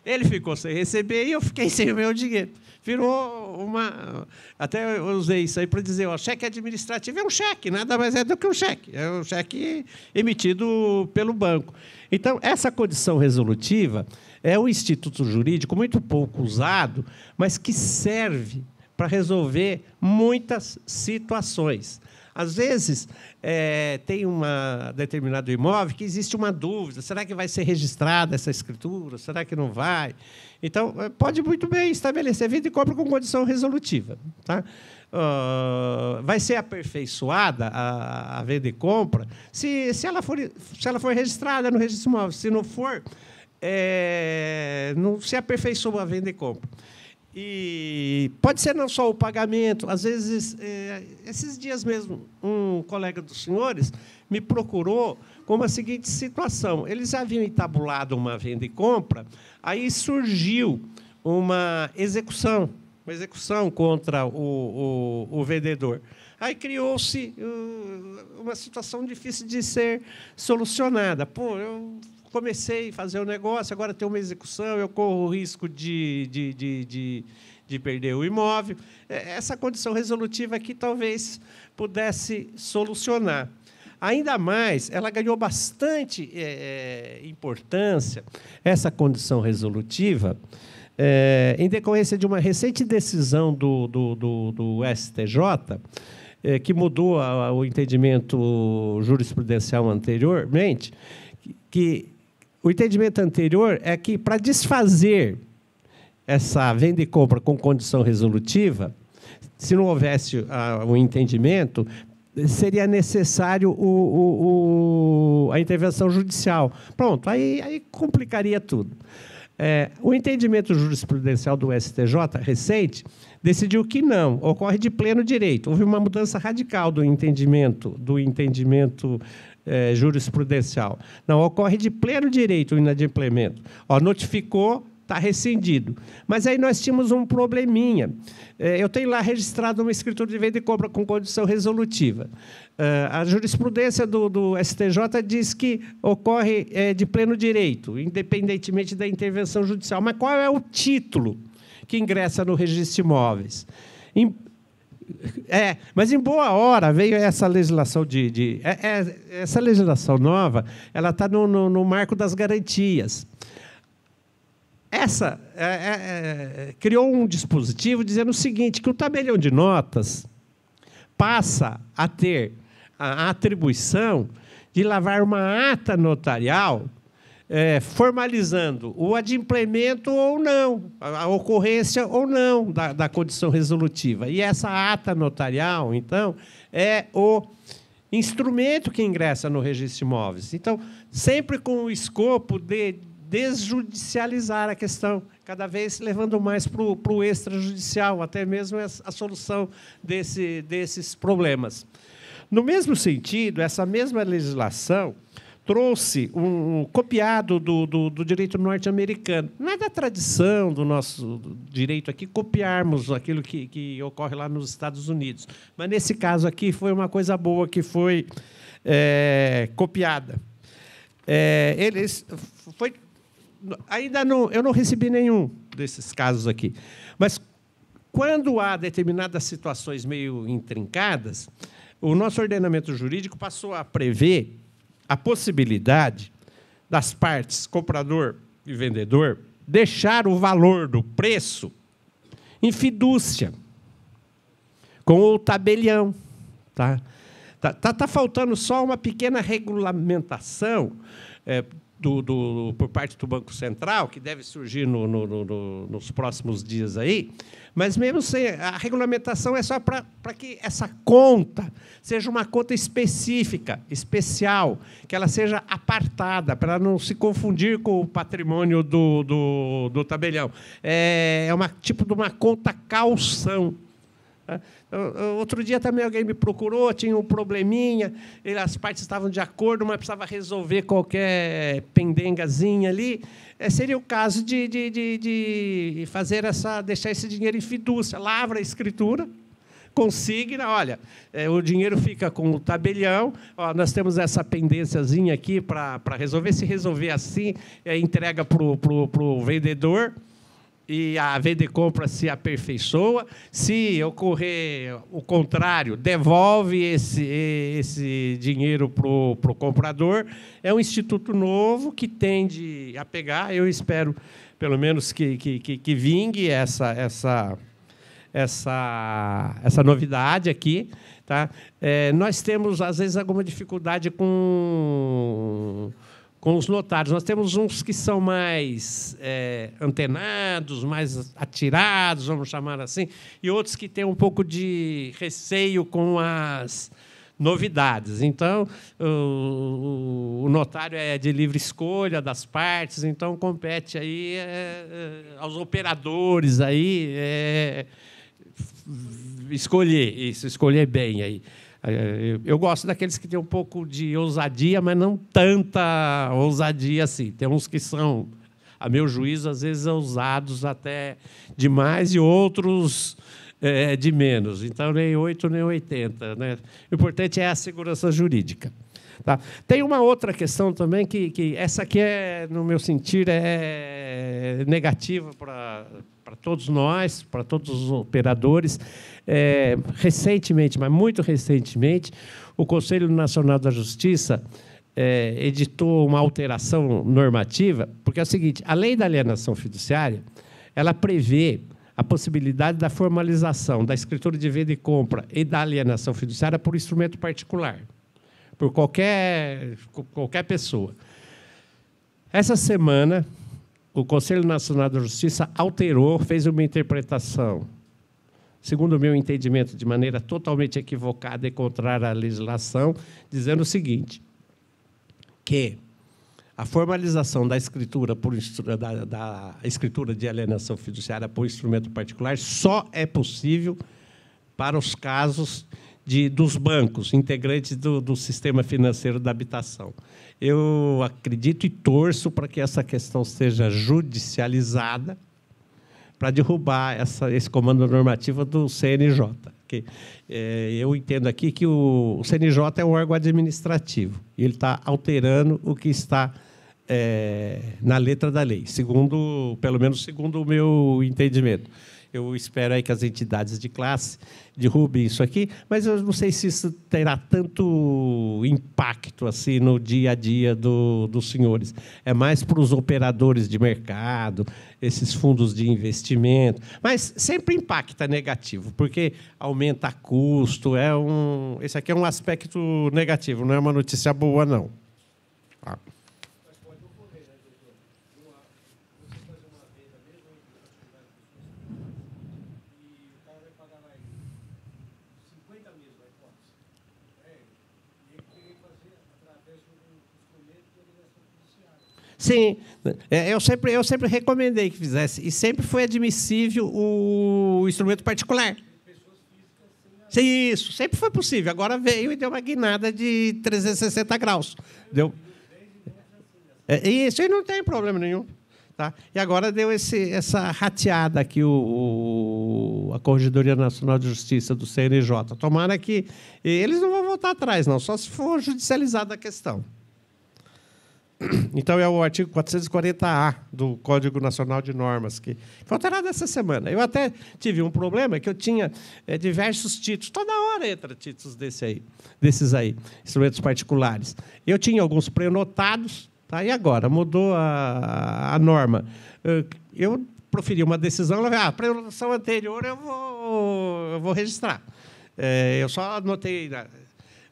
Ele ficou sem receber e eu fiquei sem o meu dinheiro. Virou uma. Até eu usei isso aí para dizer: ó, cheque administrativo é um cheque, nada mais é do que um cheque. É um cheque emitido pelo banco. Então, essa condição resolutiva é um instituto jurídico muito pouco usado, mas que serve para resolver muitas situações. Às vezes, é, tem um determinado imóvel que existe uma dúvida: será que vai ser registrada essa escritura? Será que não vai? Então, é, pode muito bem estabelecer venda e compra com condição resolutiva. Tá? Uh, vai ser aperfeiçoada a, a venda e compra se, se, ela for, se ela for registrada no registro imóvel. Se não for, é, não se aperfeiçoa a venda e compra. E pode ser não só o pagamento, às vezes, é, esses dias mesmo, um colega dos senhores me procurou com a seguinte situação: eles haviam entabulado uma venda e compra, aí surgiu uma execução, uma execução contra o, o, o vendedor. Aí criou-se uh, uma situação difícil de ser solucionada. Pô, eu comecei a fazer o um negócio, agora tem uma execução, eu corro o risco de, de, de, de, de perder o imóvel. É, essa condição resolutiva aqui talvez pudesse solucionar. Ainda mais, ela ganhou bastante é, é, importância, essa condição resolutiva, é, em decorrência de uma recente decisão do, do, do, do STJ, é, que mudou a, o entendimento jurisprudencial anteriormente, que, que o entendimento anterior é que para desfazer essa venda e compra com condição resolutiva, se não houvesse uh, um entendimento, seria necessário o, o, o, a intervenção judicial. Pronto, aí, aí complicaria tudo. É, o entendimento jurisprudencial do STJ recente decidiu que não, ocorre de pleno direito. Houve uma mudança radical do entendimento, do entendimento é, jurisprudencial. Não, ocorre de pleno direito o inadimplemento. Ó, notificou, está rescindido. Mas aí nós tínhamos um probleminha. É, eu tenho lá registrado uma escritura de venda e compra com condição resolutiva. É, a jurisprudência do, do STJ diz que ocorre é, de pleno direito, independentemente da intervenção judicial. Mas qual é o título que ingressa no registro de imóveis? É, mas em boa hora veio essa legislação de. de é, é, essa legislação nova ela está no, no, no, marco das garantias. Essa é, é, é, criou um dispositivo dizendo o seguinte: que o tabelião de notas passa a ter a atribuição de lavar uma ata notarial é, formalizando o adimplemento ou não, a ocorrência ou não da, da, condição resolutiva. E essa ata notarial, então, é o instrumento que ingressa no registro de imóveis. Então, sempre com o escopo de desjudicializar a questão, cada vez levando mais para o, para o extrajudicial, até mesmo a solução desse, desses problemas. No mesmo sentido, essa mesma legislação trouxe um, um copiado do, do, do direito norte-americano. Não é da tradição do nosso direito aqui copiarmos aquilo que, que ocorre lá nos Estados Unidos. Mas, nesse caso aqui, foi uma coisa boa que foi é, copiada. É, eles foi ainda não eu não recebi nenhum desses casos aqui, mas quando há determinadas situações meio intrincadas, o nosso ordenamento jurídico passou a prever a possibilidade das partes comprador e vendedor deixar o valor do preço em fidúcia com o tabelião, tá? Tá, tá, tá faltando só uma pequena regulamentação é, do, do, por parte do Banco Central, que deve surgir no, no, no, nos próximos dias aí, mas mesmo sem. A regulamentação é só para que essa conta seja uma conta específica, especial, que ela seja apartada, para não se confundir com o patrimônio do, do, do tabelião. É, é uma tipo de uma conta calção. Né? Outro dia também alguém me procurou, tinha um probleminha, as partes estavam de acordo, mas precisava resolver qualquer pendengazinha ali. É, seria o caso de, de, de, de, fazer essa, deixar esse dinheiro em fidúcia, lavra a escritura, consigna, olha, é, o dinheiro fica com o tabelião, nós temos essa pendênciazinha aqui para resolver, se resolver assim, é, entrega para o vendedor, e a venda compra se aperfeiçoa. Se ocorrer o contrário, devolve esse, esse dinheiro para o comprador. É um instituto novo que tende a pegar. Eu espero, pelo menos, que, que, que, que vingue essa, essa, essa, essa novidade aqui. Tá? É, nós temos, às vezes, alguma dificuldade com com os notários. Nós temos uns que são mais é, antenados, mais atirados, vamos chamar assim, e outros que têm um pouco de receio com as novidades. Então, o, o notário é de livre escolha das partes, então compete aí é, aos operadores aí é, escolher isso, escolher bem aí. É, eu gosto daqueles que têm um pouco de ousadia, mas não tanta ousadia assim. Tem uns que são, a meu juízo, às vezes ousados até demais e outros é, de menos. Então, nem 8, nem 80. Né? O importante é a segurança jurídica. Tá? Tem uma outra questão também que, que essa aqui, é, no meu sentir, é negativa para todos nós, para todos os operadores, é, recentemente, mas muito recentemente, o Conselho Nacional da Justiça é, editou uma alteração normativa, porque é o seguinte: a lei da alienação fiduciária ela prevê a possibilidade da formalização da escritura de venda e compra e da alienação fiduciária por instrumento particular, por qualquer, qualquer pessoa. Essa semana, o Conselho Nacional da Justiça alterou, fez uma interpretação segundo o meu entendimento, de maneira totalmente equivocada e contrária à legislação, dizendo o seguinte: que a formalização da escritura, por, da, da escritura de alienação fiduciária por instrumento particular só é possível para os casos de, dos bancos, integrantes do, do sistema financeiro da habitação. Eu acredito e torço para que essa questão seja judicializada para derrubar essa, esse comando normativo do CNJ. Que, é, eu entendo aqui que o, o, CNJ é um órgão administrativo e ele está alterando o que está é, na letra da lei, segundo, pelo menos segundo o meu entendimento eu espero aí que as entidades de classe derrubem isso aqui, mas eu não sei se isso terá tanto impacto assim no dia a dia do, dos senhores. É mais para os operadores de mercado, esses fundos de investimento, mas sempre impacta negativo, porque aumenta custo, é um, esse aqui é um aspecto negativo, não é uma notícia boa não. Tá. Sim, é, eu sempre, eu sempre recomendei que fizesse. E sempre foi admissível o instrumento particular. Isso, sempre foi possível. Agora veio e deu uma guinada de 360 graus. Deu. É, isso, e não tem problema nenhum. Tá? E agora deu esse, essa rateada aqui, o, o, a Corregedoria Nacional de Justiça do CNJ. Tomara que. Eles não vão voltar atrás, não, só se for judicializada a questão. Então, é o artigo 440A do Código Nacional de Normas, que foi alterado essa semana. Eu até tive um problema, que eu tinha é, diversos títulos, toda hora entra títulos desse aí, desses aí, instrumentos particulares. Eu tinha alguns prenotados, tá? e agora? Mudou a, a norma. Eu proferi uma decisão, ela ah, prenotação anterior eu vou, eu vou registrar. É, eu só anotei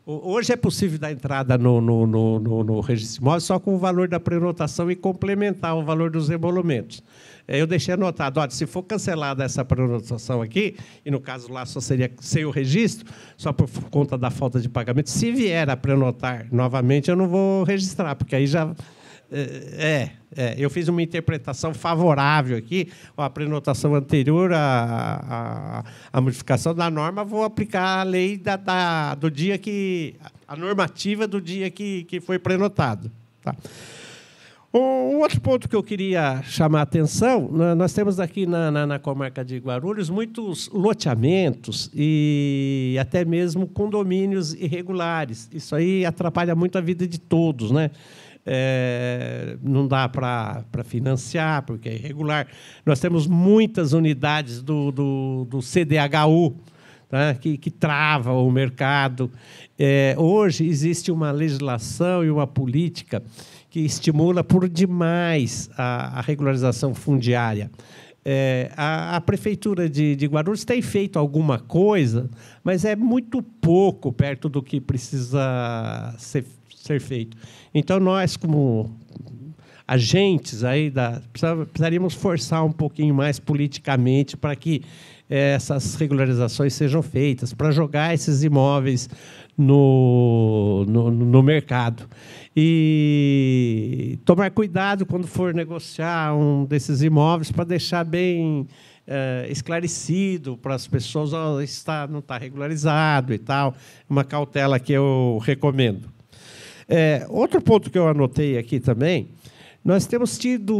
Hoje é possível dar entrada no, no, no, no, no registro imóvel só com o valor da prenotação e complementar o valor dos emolumentos. É, eu deixei anotado, olha, se for cancelada essa prenotação aqui, e no caso lá só seria sem o registro, só por conta da falta de pagamento, se vier a prenotar novamente, eu não vou registrar, porque aí já é, é, eu fiz uma interpretação favorável aqui, a prenotação anterior à, à, à modificação da norma, vou aplicar a lei da, da, do dia que. a normativa do dia que, que foi prenotado. Tá. Um outro ponto que eu queria chamar a atenção, nós temos aqui na, na, na, comarca de Guarulhos muitos loteamentos e até mesmo condomínios irregulares. Isso aí atrapalha muito a vida de todos, né? é, não dá para financiar, porque é irregular. Nós temos muitas unidades do, do, do CDHU, tá? que, que trava o mercado. É, hoje existe uma legislação e uma política que estimula por demais a, a regularização fundiária. É, a, a, prefeitura de, de, Guarulhos tem feito alguma coisa, mas é muito pouco perto do que precisa ser, ser feito. Então, nós, como agentes aí da precisaríamos forçar um pouquinho mais politicamente para que eh, essas regularizações sejam feitas para jogar esses imóveis no, no, no, mercado e tomar cuidado quando for negociar um desses imóveis para deixar bem é, esclarecido para as pessoas oh, está não está regularizado e tal uma cautela que eu recomendo é, outro ponto que eu anotei aqui também, nós temos tido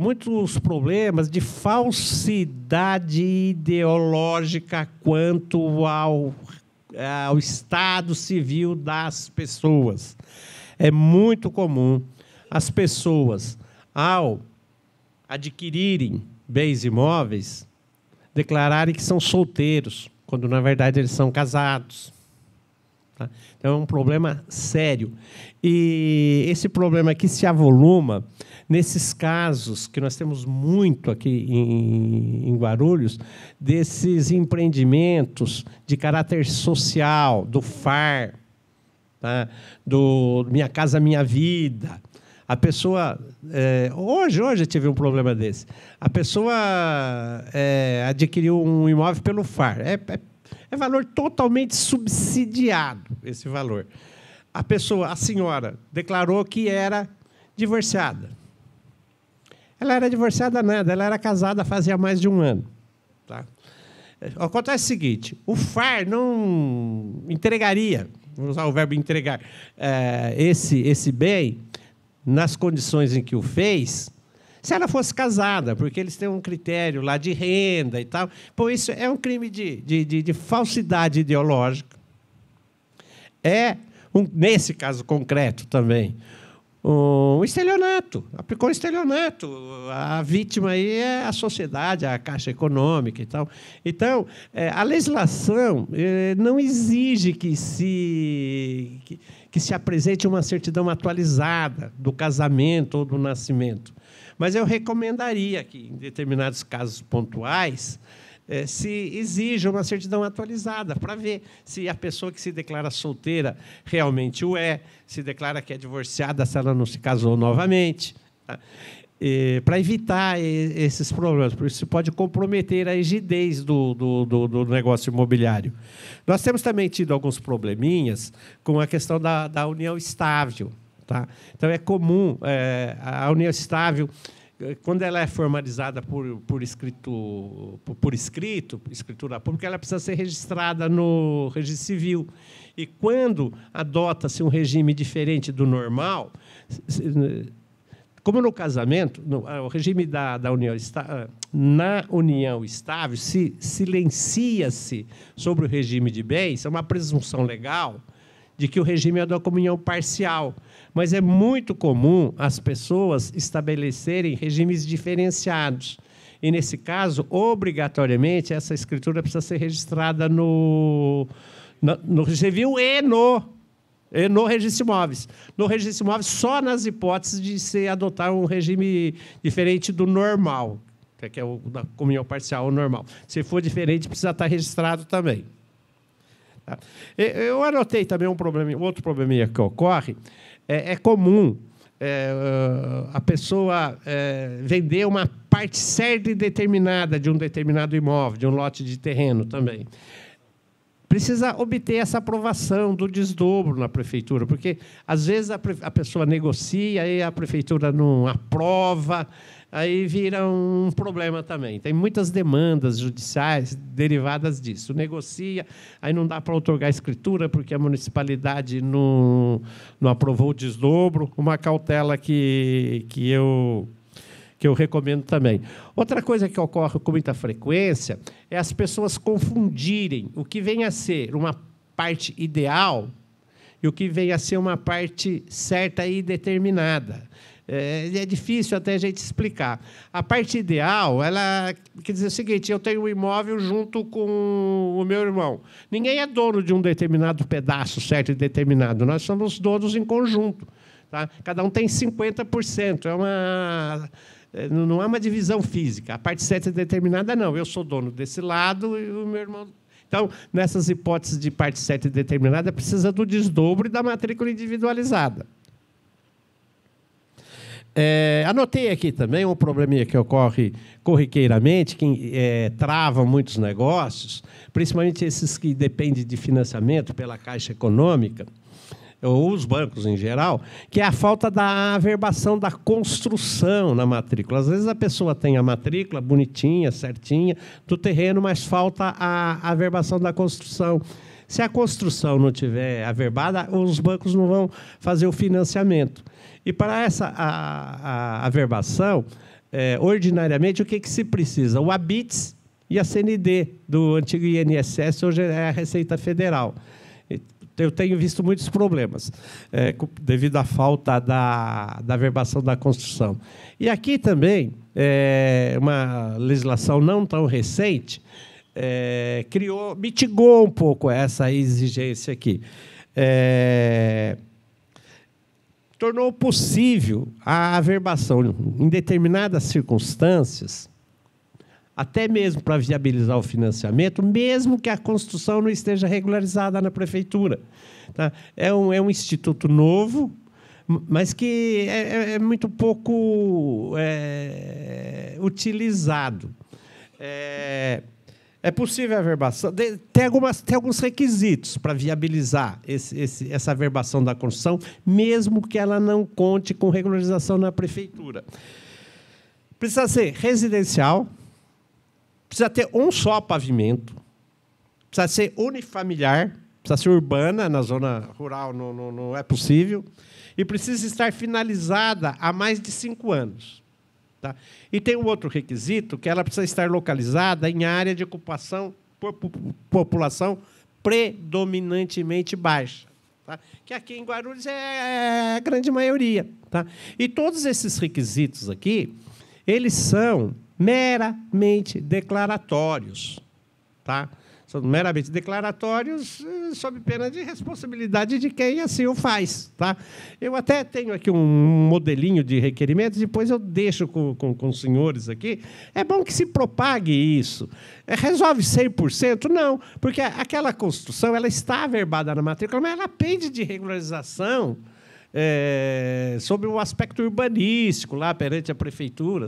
muitos problemas de falsidade ideológica quanto ao, ao estado civil das pessoas. É muito comum as pessoas, ao adquirirem bens imóveis, declararem que são solteiros, quando na verdade eles são casados. Tá? Então é um problema sério. E esse problema aqui se avoluma, nesses casos que nós temos muito aqui em, em Guarulhos, desses empreendimentos de caráter social, do FAR, tá? do Minha Casa Minha Vida. A pessoa. É, hoje, hoje eu tive um problema desse. A pessoa é, adquiriu um imóvel pelo FAR. É, é é valor totalmente subsidiado esse valor. A pessoa, a senhora, declarou que era divorciada. Ela era divorciada nada, ela era casada fazia mais de um ano. Tá? Acontece o seguinte: o FAR não entregaria, vamos usar o verbo entregar, é, esse, esse bem nas condições em que o fez, se ela fosse casada, porque eles têm um critério lá de renda e tal. Pô, isso é um crime de, de, de, de falsidade ideológica. É, um, nesse caso concreto também, um estelionato. Aplicou um estelionato. A vítima aí é a sociedade, a Caixa Econômica e tal. Então, é, a legislação é, não exige que se, que, que se apresente uma certidão atualizada do casamento ou do nascimento. Mas eu recomendaria que, em determinados casos pontuais, é, se exija uma certidão atualizada para ver se a pessoa que se declara solteira realmente o é, se declara que é divorciada, se ela não se casou novamente. Tá? para evitar esses problemas, porque isso pode comprometer a rigidez do, do, do, do, negócio imobiliário. Nós temos também tido alguns probleminhas com a questão da, da união estável. Tá? Então, é comum é, a união estável, eh, quando ela é formalizada por, por, escrito, por, por escrito, escritura pública, ela precisa ser registrada no registro civil. E quando adota-se um regime diferente do normal, como no casamento, no, ah, o regime da, da união está, ah, na união estável se silencia-se sobre o regime de bens, é uma presunção legal de que o regime é da comunhão parcial. Mas é muito comum as pessoas estabelecerem regimes diferenciados. E, nesse caso, obrigatoriamente, essa escritura precisa ser registrada no, no, no civil e no, e no registro imóveis. No registro imóveis, só nas hipóteses de se adotar um regime diferente do normal, que é, é o da comunhão parcial normal. Se for diferente, precisa estar registrado também. Tá? Eu anotei também um problema, outro probleminha que ocorre, é, é comum é, a pessoa é, vender uma parte certa e determinada de um determinado imóvel, de um lote de terreno também. Precisa obter essa aprovação do desdobro na prefeitura, porque às vezes a, a pessoa negocia e a prefeitura não aprova aí vira um problema também. Tem muitas demandas judiciais derivadas disso. Negocia, aí não dá para otorgar escritura, porque a municipalidade não, não aprovou o desdobro. Uma cautela que, que eu que eu recomendo também. Outra coisa que ocorre com muita frequência é as pessoas confundirem o que vem a ser uma parte ideal e o que vem a ser uma parte certa e determinada. É, é difícil até a gente explicar. A parte ideal, ela quer dizer o seguinte: eu tenho um imóvel junto com o meu irmão. Ninguém é dono de um determinado pedaço, certo e determinado. Nós somos donos em conjunto. Tá? Cada um tem 50%. É uma é, não há é uma divisão física. A parte certa e determinada, não. Eu sou dono desse lado e o meu irmão. Então, nessas hipóteses de parte certa e determinada, precisa do desdobro e da matrícula individualizada. É, anotei aqui também um probleminha que ocorre corriqueiramente, que é, trava muitos negócios, principalmente esses que dependem de financiamento pela Caixa Econômica, ou os bancos em geral, que é a falta da averbação da construção na matrícula. Às vezes a pessoa tem a matrícula bonitinha, certinha, do terreno, mas falta a averbação da construção se a construção não tiver averbada, os bancos não vão fazer o financiamento. E para essa a, a averbação, é, ordinariamente, o que, que se precisa? O ABITS e a CND, do antigo INSS, hoje é a Receita Federal. Eu tenho visto muitos problemas é, devido à falta da, da verbação da construção. E aqui também, é, uma legislação não tão recente, é, criou, mitigou um pouco essa exigência aqui. É, tornou possível a averbação em determinadas circunstâncias, até mesmo para viabilizar o financiamento, mesmo que a construção não esteja regularizada na prefeitura. Tá? É, um, é um instituto novo, mas que é, é, é muito pouco é, utilizado. É, é possível a verbação. Tem, algumas, tem alguns requisitos para viabilizar esse, esse, essa verbação da construção, mesmo que ela não conte com regularização na prefeitura. Precisa ser residencial, precisa ter um só pavimento, precisa ser unifamiliar, precisa ser urbana, na zona rural não, não, não é possível, e precisa estar finalizada há mais de cinco anos. Tá? E tem um outro requisito, que ela precisa estar localizada em área de ocupação por população predominantemente baixa. Tá? Que aqui em Guarulhos é a grande maioria. Tá? E todos esses requisitos aqui, eles são meramente declaratórios. Tá? São meramente declaratórios, eh, sob pena de responsabilidade de quem assim o faz. Tá? Eu até tenho aqui um modelinho de requerimentos, depois eu deixo com, com, com os senhores aqui. É bom que se propague isso. É, resolve 100%? Não, porque aquela construção ela está averbada na matrícula, mas ela pende de regularização é, sobre o aspecto urbanístico lá perante a prefeitura.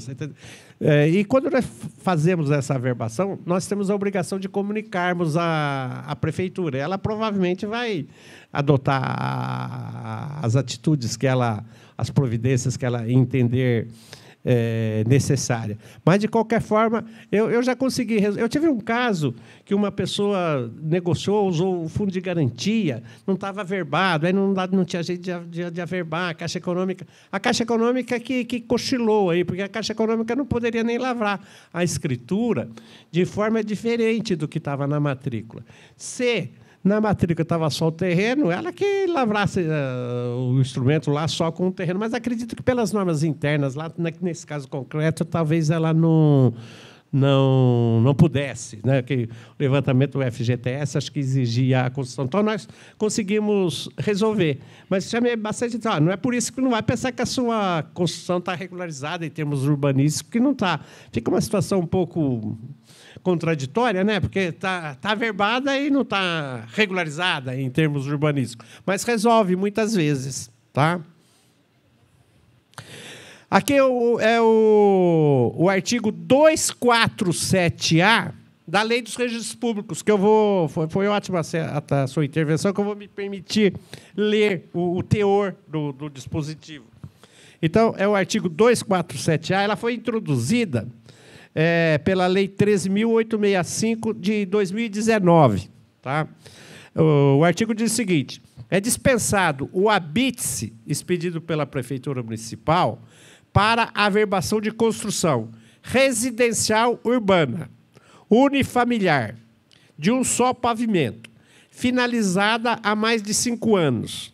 É, e quando nós fazemos essa averbação, nós temos a obrigação de comunicarmos à, à prefeitura. Ela provavelmente vai adotar a, as atitudes que ela, as providências que ela entender é, necessária. Mas, de qualquer forma, eu, eu já consegui. Eu tive um caso que uma pessoa negociou, usou o fundo de garantia, não estava averbado, aí não, não tinha jeito de, de, de, averbar, a Caixa Econômica. A Caixa Econômica é que, que cochilou aí, porque a Caixa Econômica não poderia nem lavrar a escritura de forma diferente do que estava na matrícula. Se na matrícula estava só o terreno, ela que lavrasse uh, o instrumento lá só com o terreno. Mas acredito que pelas normas internas, lá né, nesse caso concreto, talvez ela não não não pudesse, né? Que o levantamento do FGTS acho que exigia a construção. Então nós conseguimos resolver, mas chamei é bastante. Ah, não é por isso que não vai pensar que a sua construção está regularizada em termos urbanísticos, que não está. Fica uma situação um pouco contraditória, né? Porque está tá, tá verbada e não está regularizada em termos urbanísticos. Mas resolve muitas vezes. Tá? Aqui é o, é o, o artigo 247A da Lei dos Registros Públicos, que eu vou. Foi, foi ótima a sua intervenção, que eu vou me permitir ler o, o teor do, do dispositivo. Então, é o artigo 247A, ela foi introduzida é, pela Lei 13.865 de 2019. Tá? O, o artigo diz o seguinte: é dispensado o habite expedido pela Prefeitura Municipal para averbação de construção residencial urbana, unifamiliar, de um só pavimento, finalizada há mais de cinco anos,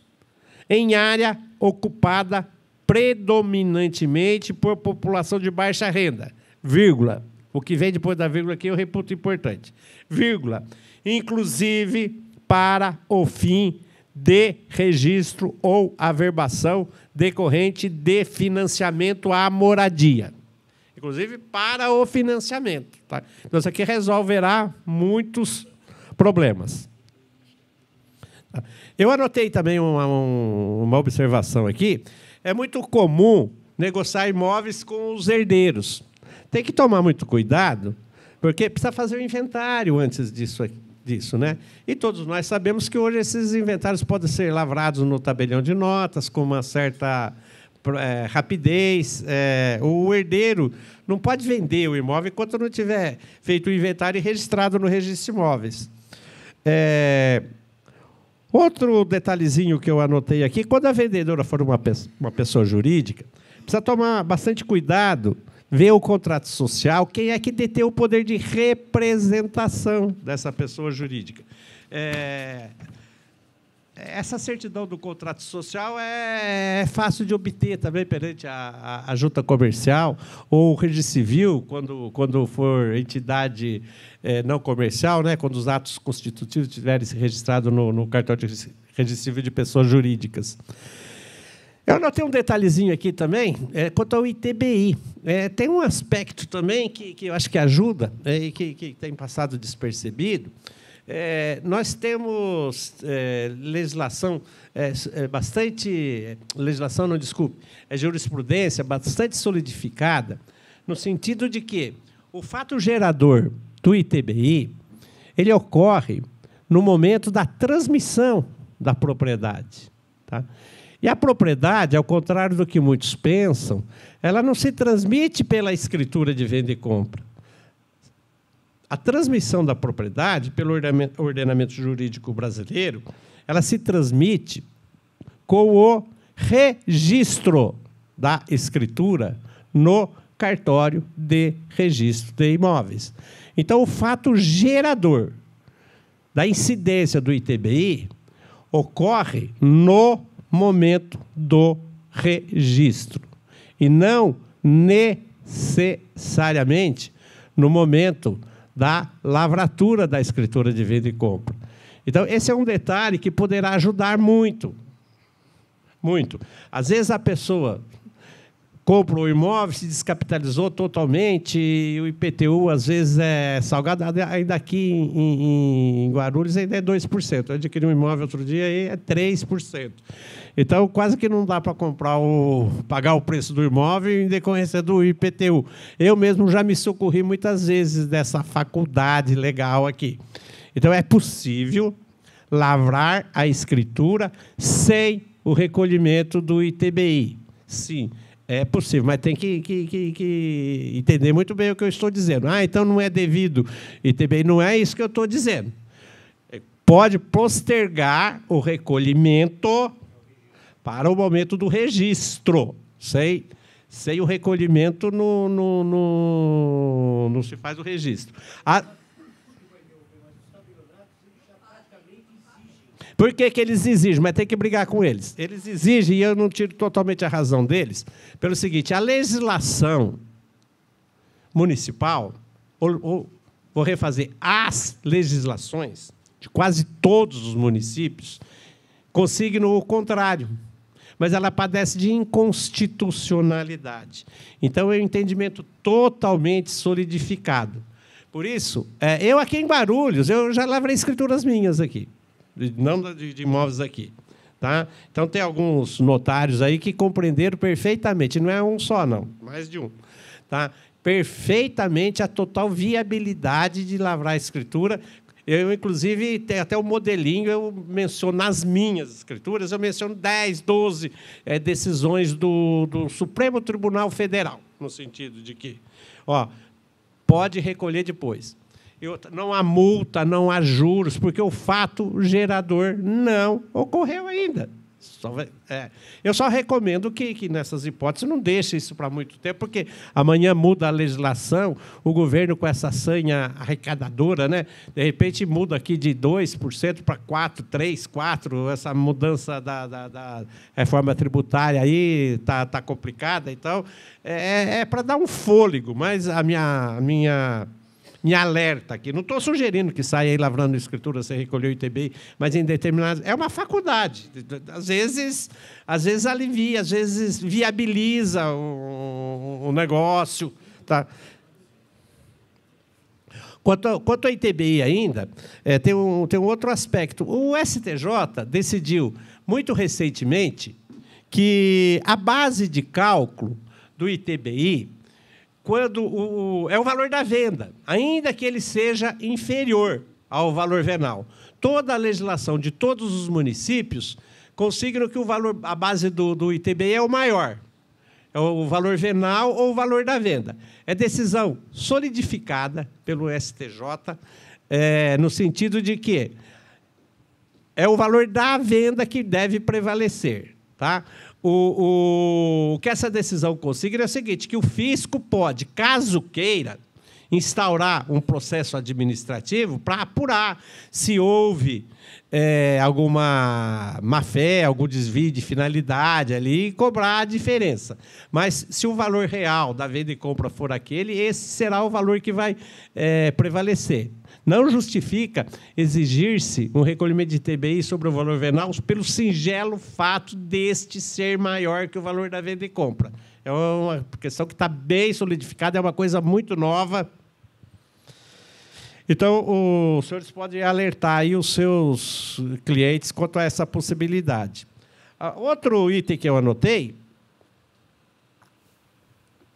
em área ocupada predominantemente por população de baixa renda, vírgula. O que vem depois da vírgula aqui eu é reputo importante. Vírgula. Inclusive para o fim de registro ou averbação decorrente de financiamento à moradia. Inclusive para o financiamento. Tá? Então, isso aqui resolverá muitos problemas. Tá? Eu anotei também uma, uma observação aqui. É muito comum negociar imóveis com os herdeiros tem que tomar muito cuidado, porque precisa fazer o inventário antes disso disso, né? E todos nós sabemos que hoje esses inventários podem ser lavrados no tabelião de notas com uma certa é, rapidez. É, o herdeiro não pode vender o imóvel enquanto não tiver feito o inventário e registrado no registro de imóveis. É, outro detalhezinho que eu anotei aqui: quando a vendedora for uma, pe uma pessoa jurídica, precisa tomar bastante cuidado vê o contrato social, quem é que detém o poder de representação dessa pessoa jurídica. É, essa certidão do contrato social é, é fácil de obter também perante a, a, junta comercial ou o registro civil, quando, quando for entidade é, não comercial, né, quando os atos constitutivos tiverem se registrado no, no cartório de registro civil de pessoas jurídicas. Eu anotei um detalhezinho aqui também, é, quanto ao ITBI. É, tem um aspecto também que, que eu acho que ajuda é, e que, que tem passado despercebido. É, nós temos é, legislação é, é bastante é, legislação não desculpe é jurisprudência bastante solidificada no sentido de que o fato gerador do ITBI ele ocorre no momento da transmissão da propriedade tá? E a propriedade, ao contrário do que muitos pensam, ela não se transmite pela escritura de venda e compra. A transmissão da propriedade pelo ordenamento jurídico brasileiro, ela se transmite com o registro da escritura no cartório de registro de imóveis. Então, o fato gerador da incidência do ITBI ocorre no momento do registro e não necessariamente no momento da lavratura da escritura de venda e compra. Então, esse é um detalhe que poderá ajudar muito. Muito. Às vezes a pessoa compra o imóvel, se descapitalizou totalmente, e o IPTU às vezes é salgado, ainda aqui em, em Guarulhos ainda é 2%. Eu adquiri um imóvel outro dia e é 3%. Então, quase que não dá para comprar o pagar o preço do imóvel em decorrência do IPTU. Eu mesmo já me socorri muitas vezes dessa faculdade legal aqui. Então, é possível lavrar a escritura sem o recolhimento do ITBI. Sim. É possível, mas tem que, que, que, que, entender muito bem o que eu estou dizendo. Ah, então não é devido. E também não é isso que eu estou dizendo. É, pode postergar o recolhimento para o momento do registro. Sem, sem o recolhimento, no, no, no não se faz o registro. A, ah, Por que, que eles exigem? Mas tem que brigar com eles. Eles exigem, e eu não tiro totalmente a razão deles, pelo seguinte: a legislação municipal, ou, ou vou refazer, as legislações de quase todos os municípios consignam o contrário mas ela padece de inconstitucionalidade. Então, é um entendimento totalmente solidificado. Por isso, é, eu aqui em Barulhos, eu já lavrei escrituras minhas aqui não de, de imóveis aqui. Tá? Então, tem alguns notários aí que compreenderam perfeitamente, não é um só, não, mais de um. Tá? Perfeitamente a total viabilidade de lavrar a escritura. Eu, inclusive, tenho até o modelinho, eu menciono nas minhas escrituras, eu menciono 10, 12 é, decisões do, do Supremo Tribunal Federal, no sentido de que ó, pode recolher depois outra, não há multa, não há juros, porque o fato gerador não ocorreu ainda. Só é. Eu só recomendo que, que, nessas hipóteses, não deixe isso para muito tempo, porque amanhã muda a legislação, o governo com essa sanha arrecadadora, né? de repente muda aqui de 2% para 4%, 3%, 4%, essa mudança da, da, da reforma tributária aí está tá complicada. Então, é, é para dar um fôlego, mas a minha. A minha me alerta aqui. Não estou sugerindo que saia aí lavrando escritura, você recolheu o ITBI, mas em determinadas. É uma faculdade. Às vezes, às vezes alivia, às vezes viabiliza o, o negócio. Tá? Quanto, ao, quanto à ITBI ainda, é, tem, um, tem um outro aspecto. O STJ decidiu, muito recentemente, que a base de cálculo do ITBI quando o, é o valor da venda, ainda que ele seja inferior ao valor venal. Toda a legislação de todos os municípios consignam que o valor, a base do, do itb é o maior. É o valor venal ou o valor da venda. É decisão solidificada pelo STJ, é, no sentido de que é o valor da venda que deve prevalecer. Tá? O, o, o que essa decisão consiga é o seguinte: que o fisco pode, caso queira, instaurar um processo administrativo para apurar se houve é, alguma má-fé, algum desvio de finalidade ali e cobrar a diferença. Mas se o valor real da venda e compra for aquele, esse será o valor que vai é, prevalecer. Não justifica exigir-se um recolhimento de TBI sobre o valor venal pelo singelo fato deste ser maior que o valor da venda e compra. É uma questão que está bem solidificada, é uma coisa muito nova. Então, o, os senhores podem alertar aí os seus clientes quanto a essa possibilidade. Ah, outro item que eu anotei,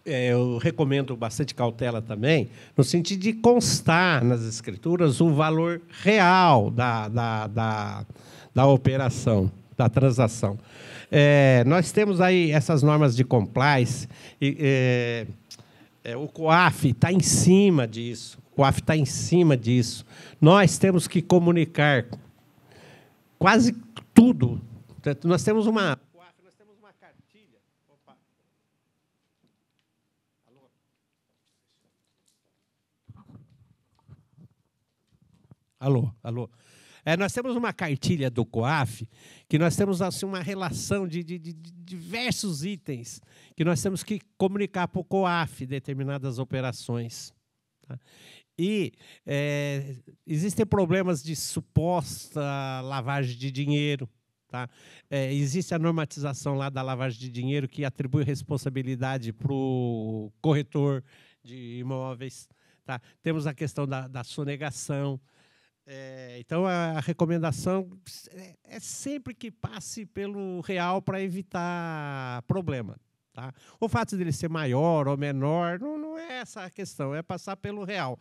é, eu recomendo bastante cautela também, no sentido de constar nas escrituras o valor real da, da, da, da operação, da transação. É, nós temos aí essas normas de compliance, e, é, é, o COAF está em cima disso. COAF está em cima disso. Nós temos que comunicar quase tudo. Nós temos uma. cartilha. Alô. Alô, alô. É, nós temos uma cartilha do COAF que nós temos assim, uma relação de, de, de diversos itens que nós temos que comunicar para o COAF determinadas operações. Tá? E é, existem problemas de suposta lavagem de dinheiro. Tá? É, existe a normatização lá da lavagem de dinheiro que atribui responsabilidade para o corretor de imóveis. Tá? Temos a questão da, da sonegação. É, então, a recomendação é, é sempre que passe pelo real para evitar problema. Tá? O fato dele ser maior ou menor não, não é essa a questão, é passar pelo real.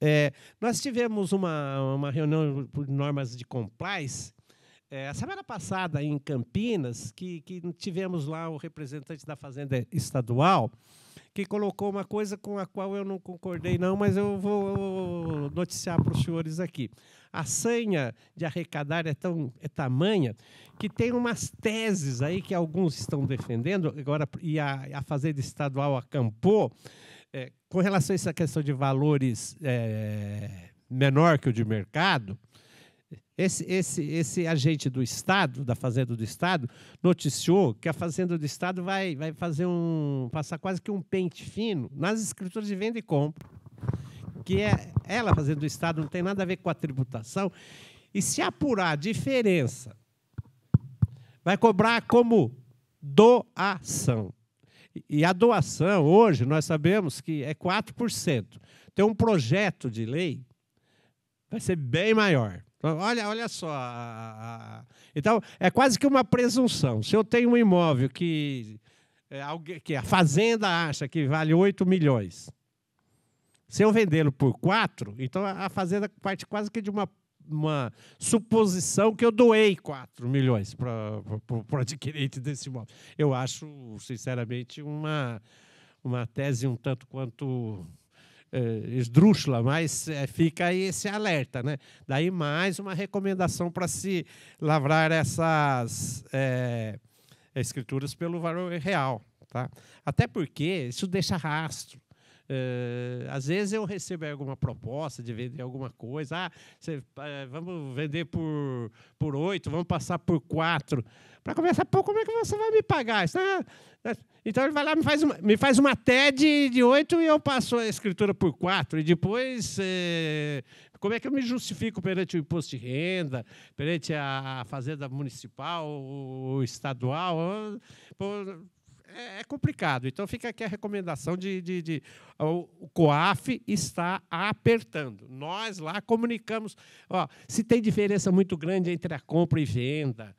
É, nós tivemos uma, uma reunião por normas de compliance é, a semana passada, em Campinas, que, que tivemos lá o representante da Fazenda Estadual, que colocou uma coisa com a qual eu não concordei, não, mas eu vou noticiar para os senhores aqui a sanha de arrecadar é tão é tamanha que tem umas teses aí que alguns estão defendendo agora e a, a Fazenda Estadual acampou é, com relação a essa questão de valores é, menor que o de mercado. Esse, esse, esse agente do Estado, da Fazenda do Estado, noticiou que a Fazenda do Estado vai, vai fazer um. passar quase que um pente fino nas escrituras de venda e compra que é ela fazendo o Estado não tem nada a ver com a tributação, e se apurar a diferença, vai cobrar como doação. E a doação, hoje, nós sabemos que é 4%. Tem então, um projeto de lei, vai ser bem maior. Então, olha, olha só. Então, é quase que uma presunção. Se eu tenho um imóvel que, é, que a fazenda acha que vale 8 milhões, se eu vendê-lo por quatro, então a fazenda parte quase que de uma, uma suposição que eu doei 4 milhões para o adquirente desse imóvel. Eu acho, sinceramente, uma, uma tese um tanto quanto é, esdrúxula, mas é, fica aí esse alerta. Né? Daí mais uma recomendação para se lavrar essas é, escrituras pelo valor real. Tá? Até porque isso deixa rastro. Uh, às vezes eu recebo alguma proposta de vender alguma coisa. Ah, você, uh, vamos vender por, por oito, vamos passar por quatro. Para começar, pô, como é que você vai me pagar? Isso é, né? então ele vai lá me faz uma, me faz uma TED de oito e eu passo a escritura por quatro E depois, eh, como é que eu me justifico perante o imposto de renda, perante a fazenda municipal, o, estadual? pô, é, é, complicado. Então fica aqui a recomendação de, de, de, o COAF está apertando. Nós lá comunicamos, ó, se tem diferença muito grande entre a compra e venda,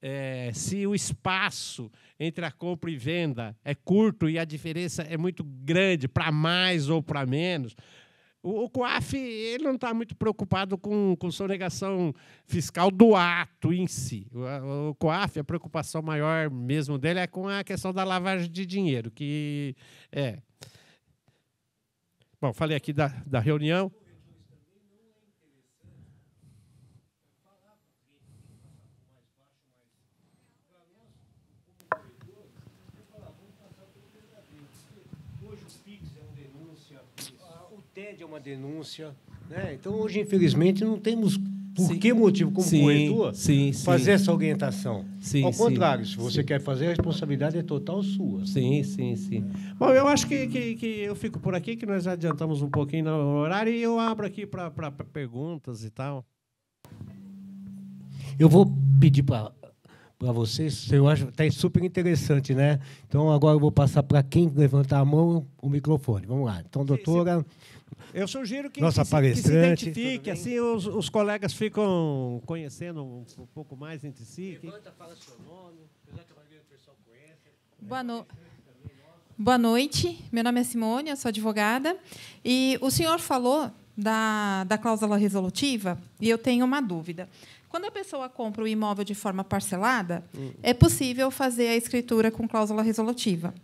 é, se o espaço entre a compra e venda é curto e a diferença é muito grande para mais ou para menos, o, COAF ele não está muito preocupado com, com sonegação fiscal do ato em si. O, o COAF, a preocupação maior mesmo dele é com a questão da lavagem de dinheiro, que é. Bom, falei aqui da, da reunião. uma denúncia. Né? Então, hoje, infelizmente, não temos por sim. que motivo, como sim, corretor, sim, fazer sim. essa orientação. Ao contrário, se você quer fazer, a responsabilidade é total sua. Sim, sim, sim. É. Bom, eu acho que, que, que eu fico por aqui, que nós adiantamos um pouquinho no horário, e eu abro aqui para perguntas e tal. Eu vou pedir para para vocês, eu acho está super interessante, né? Então agora eu vou passar para quem levantar a mão o microfone. Vamos lá. Então, doutora, eu sugiro que, Nossa que, Que se identifique, assim os, os, colegas ficam conhecendo um, um pouco mais entre si. Levanta, fala seu nome, apesar que a maioria do pessoal conhece. Boa noite. Boa noite, meu nome é Simone, eu sou advogada. E o senhor falou da, da cláusula resolutiva e eu tenho uma dúvida. Quando a pessoa compra o imóvel de forma parcelada, hum. é possível fazer a escritura com cláusula resolutiva.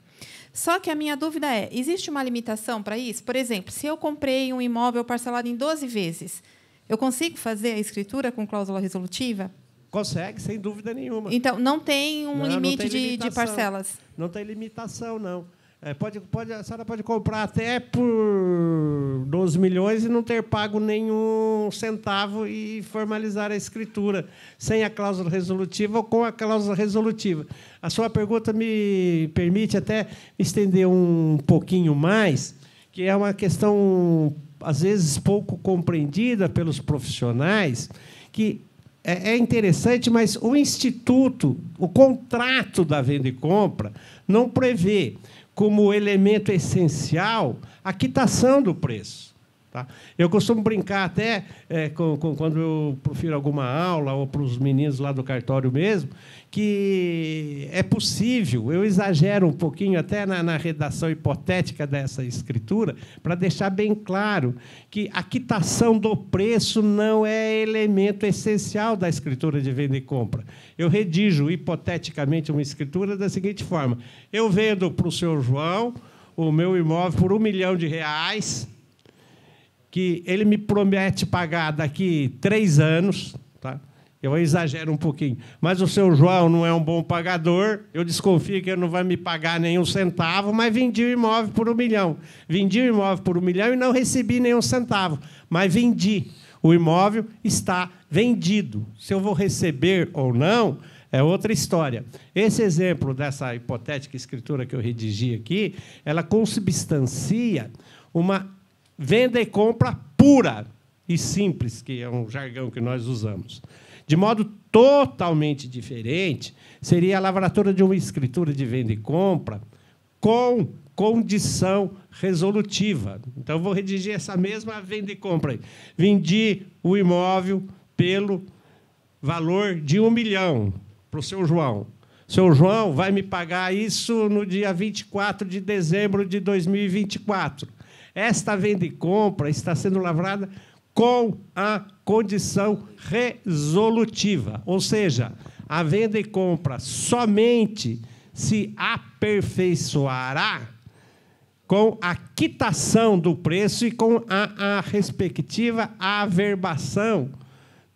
Só que a minha dúvida é: existe uma limitação para isso? Por exemplo, se eu comprei um imóvel parcelado em 12 vezes, eu consigo fazer a escritura com cláusula resolutiva? Consegue, sem dúvida nenhuma. Então, não tem um não, limite não tem de, de parcelas? Não tem limitação, não. É, pode, pode, a senhora pode comprar até por 12 milhões e não ter pago nenhum centavo e formalizar a escritura sem a cláusula resolutiva ou com a cláusula resolutiva. A sua pergunta me permite até estender um pouquinho mais, que é uma questão, às vezes, pouco compreendida pelos profissionais, que é, é interessante, mas o instituto, o contrato da venda e compra, não prevê como elemento essencial a quitação do preço. Tá? Eu costumo brincar até é, com, com, quando eu profiro alguma aula ou para os meninos lá do cartório mesmo, que é possível, eu exagero um pouquinho até na, na redação hipotética dessa escritura, para deixar bem claro que a quitação do preço não é elemento essencial da escritura de venda e compra. Eu redijo hipoteticamente uma escritura da seguinte forma: eu vendo para o senhor João o meu imóvel por um milhão de reais que ele me promete pagar daqui três anos, tá? Eu exagero um pouquinho, mas o seu João não é um bom pagador. Eu desconfio que ele não vai me pagar nenhum centavo, mas vendi o imóvel por um milhão. Vendi o imóvel por um milhão e não recebi nenhum centavo, mas vendi. O imóvel está vendido. Se eu vou receber ou não, é outra história. Esse exemplo dessa hipotética escritura que eu redigi aqui, ela consubstancia uma venda e compra pura e simples, que é um jargão que nós usamos. De modo totalmente diferente, seria a lavratura de uma escritura de venda e compra com condição resolutiva. Então, vou redigir essa mesma venda e compra. Aí. Vendi o imóvel pelo valor de um milhão para o seu João. Seu João vai me pagar isso no dia 24 de dezembro de 2024. Esta venda e compra está sendo lavrada com a condição resolutiva, ou seja, a venda e compra somente se aperfeiçoará com a quitação do preço e com a, a respectiva averbação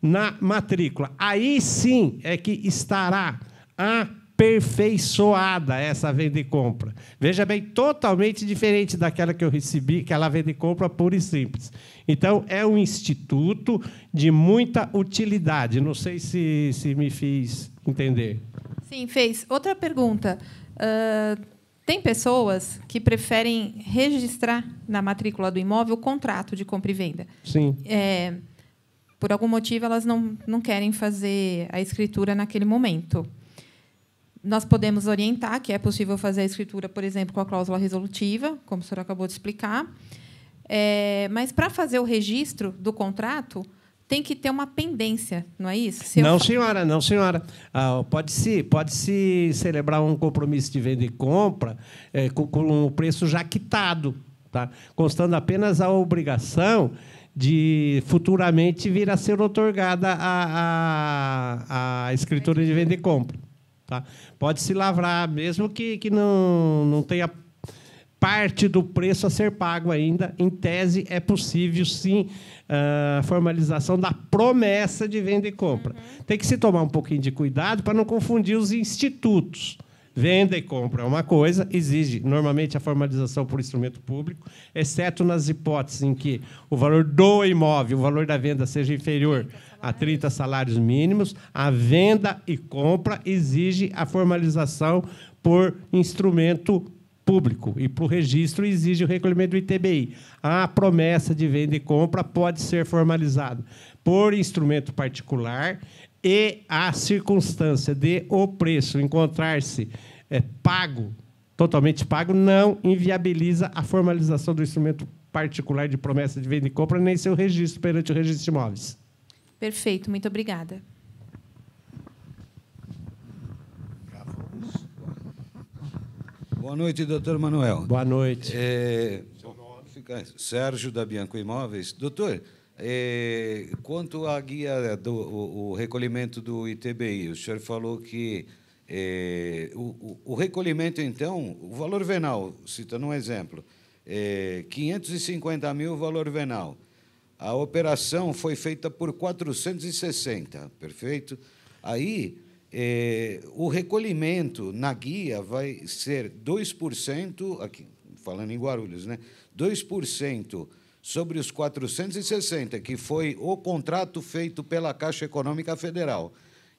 na matrícula. Aí sim é que estará a aperfeiçoada essa venda e compra. Veja bem, totalmente diferente daquela que eu recebi, que ela é vende e compra pura e simples. Então, é um instituto de muita utilidade. Não sei se, se me fiz entender. Sim, fez. Outra pergunta. Uh, tem pessoas que preferem registrar na matrícula do imóvel o contrato de compra e venda. Sim. É, por algum motivo, elas não, não querem fazer a escritura naquele momento nós podemos orientar que é possível fazer a escritura, por exemplo, com a cláusula resolutiva, como o senhor acabou de explicar. É, mas para fazer o registro do contrato, tem que ter uma pendência, não é isso? Se não, eu... senhora, não, senhora. Ah, pode se pode se celebrar um compromisso de venda e compra é, com, com o preço já quitado, tá? constando apenas a obrigação de futuramente vir a ser otorgada a, a, a escritura de venda e compra. Tá? Pode se lavrar, mesmo que, que não, não tenha parte do preço a ser pago ainda. Em tese, é possível, sim, a ah, formalização da promessa de venda e compra. Uhum. Tem que se tomar um pouquinho de cuidado para não confundir os institutos venda e compra é uma coisa, exige normalmente a formalização por instrumento público, exceto nas hipóteses em que o valor do imóvel, o valor da venda, seja inferior a 30 salários mínimos, a venda e compra exige a formalização por instrumento público e para o registro exige o recolhimento do ITBI. A promessa de venda e compra pode ser formalizada por instrumento particular e a circunstância de o preço encontrar-se é, pago, totalmente pago, não inviabiliza a formalização do instrumento particular de promessa de venda e compra, nem seu registro perante o registro de imóveis. Perfeito, muito obrigada. Boa noite, doutor Manuel. Boa noite. É... Sérgio da Bianco Imóveis. Doutor, é, quanto à guia do o, o recolhimento do ITBI, o senhor falou que é, o, o, recolhimento, então, o valor venal, citando um exemplo, é, 550 mil valor venal. A operação foi feita por 460, perfeito? Aí, é, o recolhimento na guia vai ser 2%, aqui, falando em Guarulhos, né? 2% sobre os 460, que foi o contrato feito pela Caixa Econômica Federal.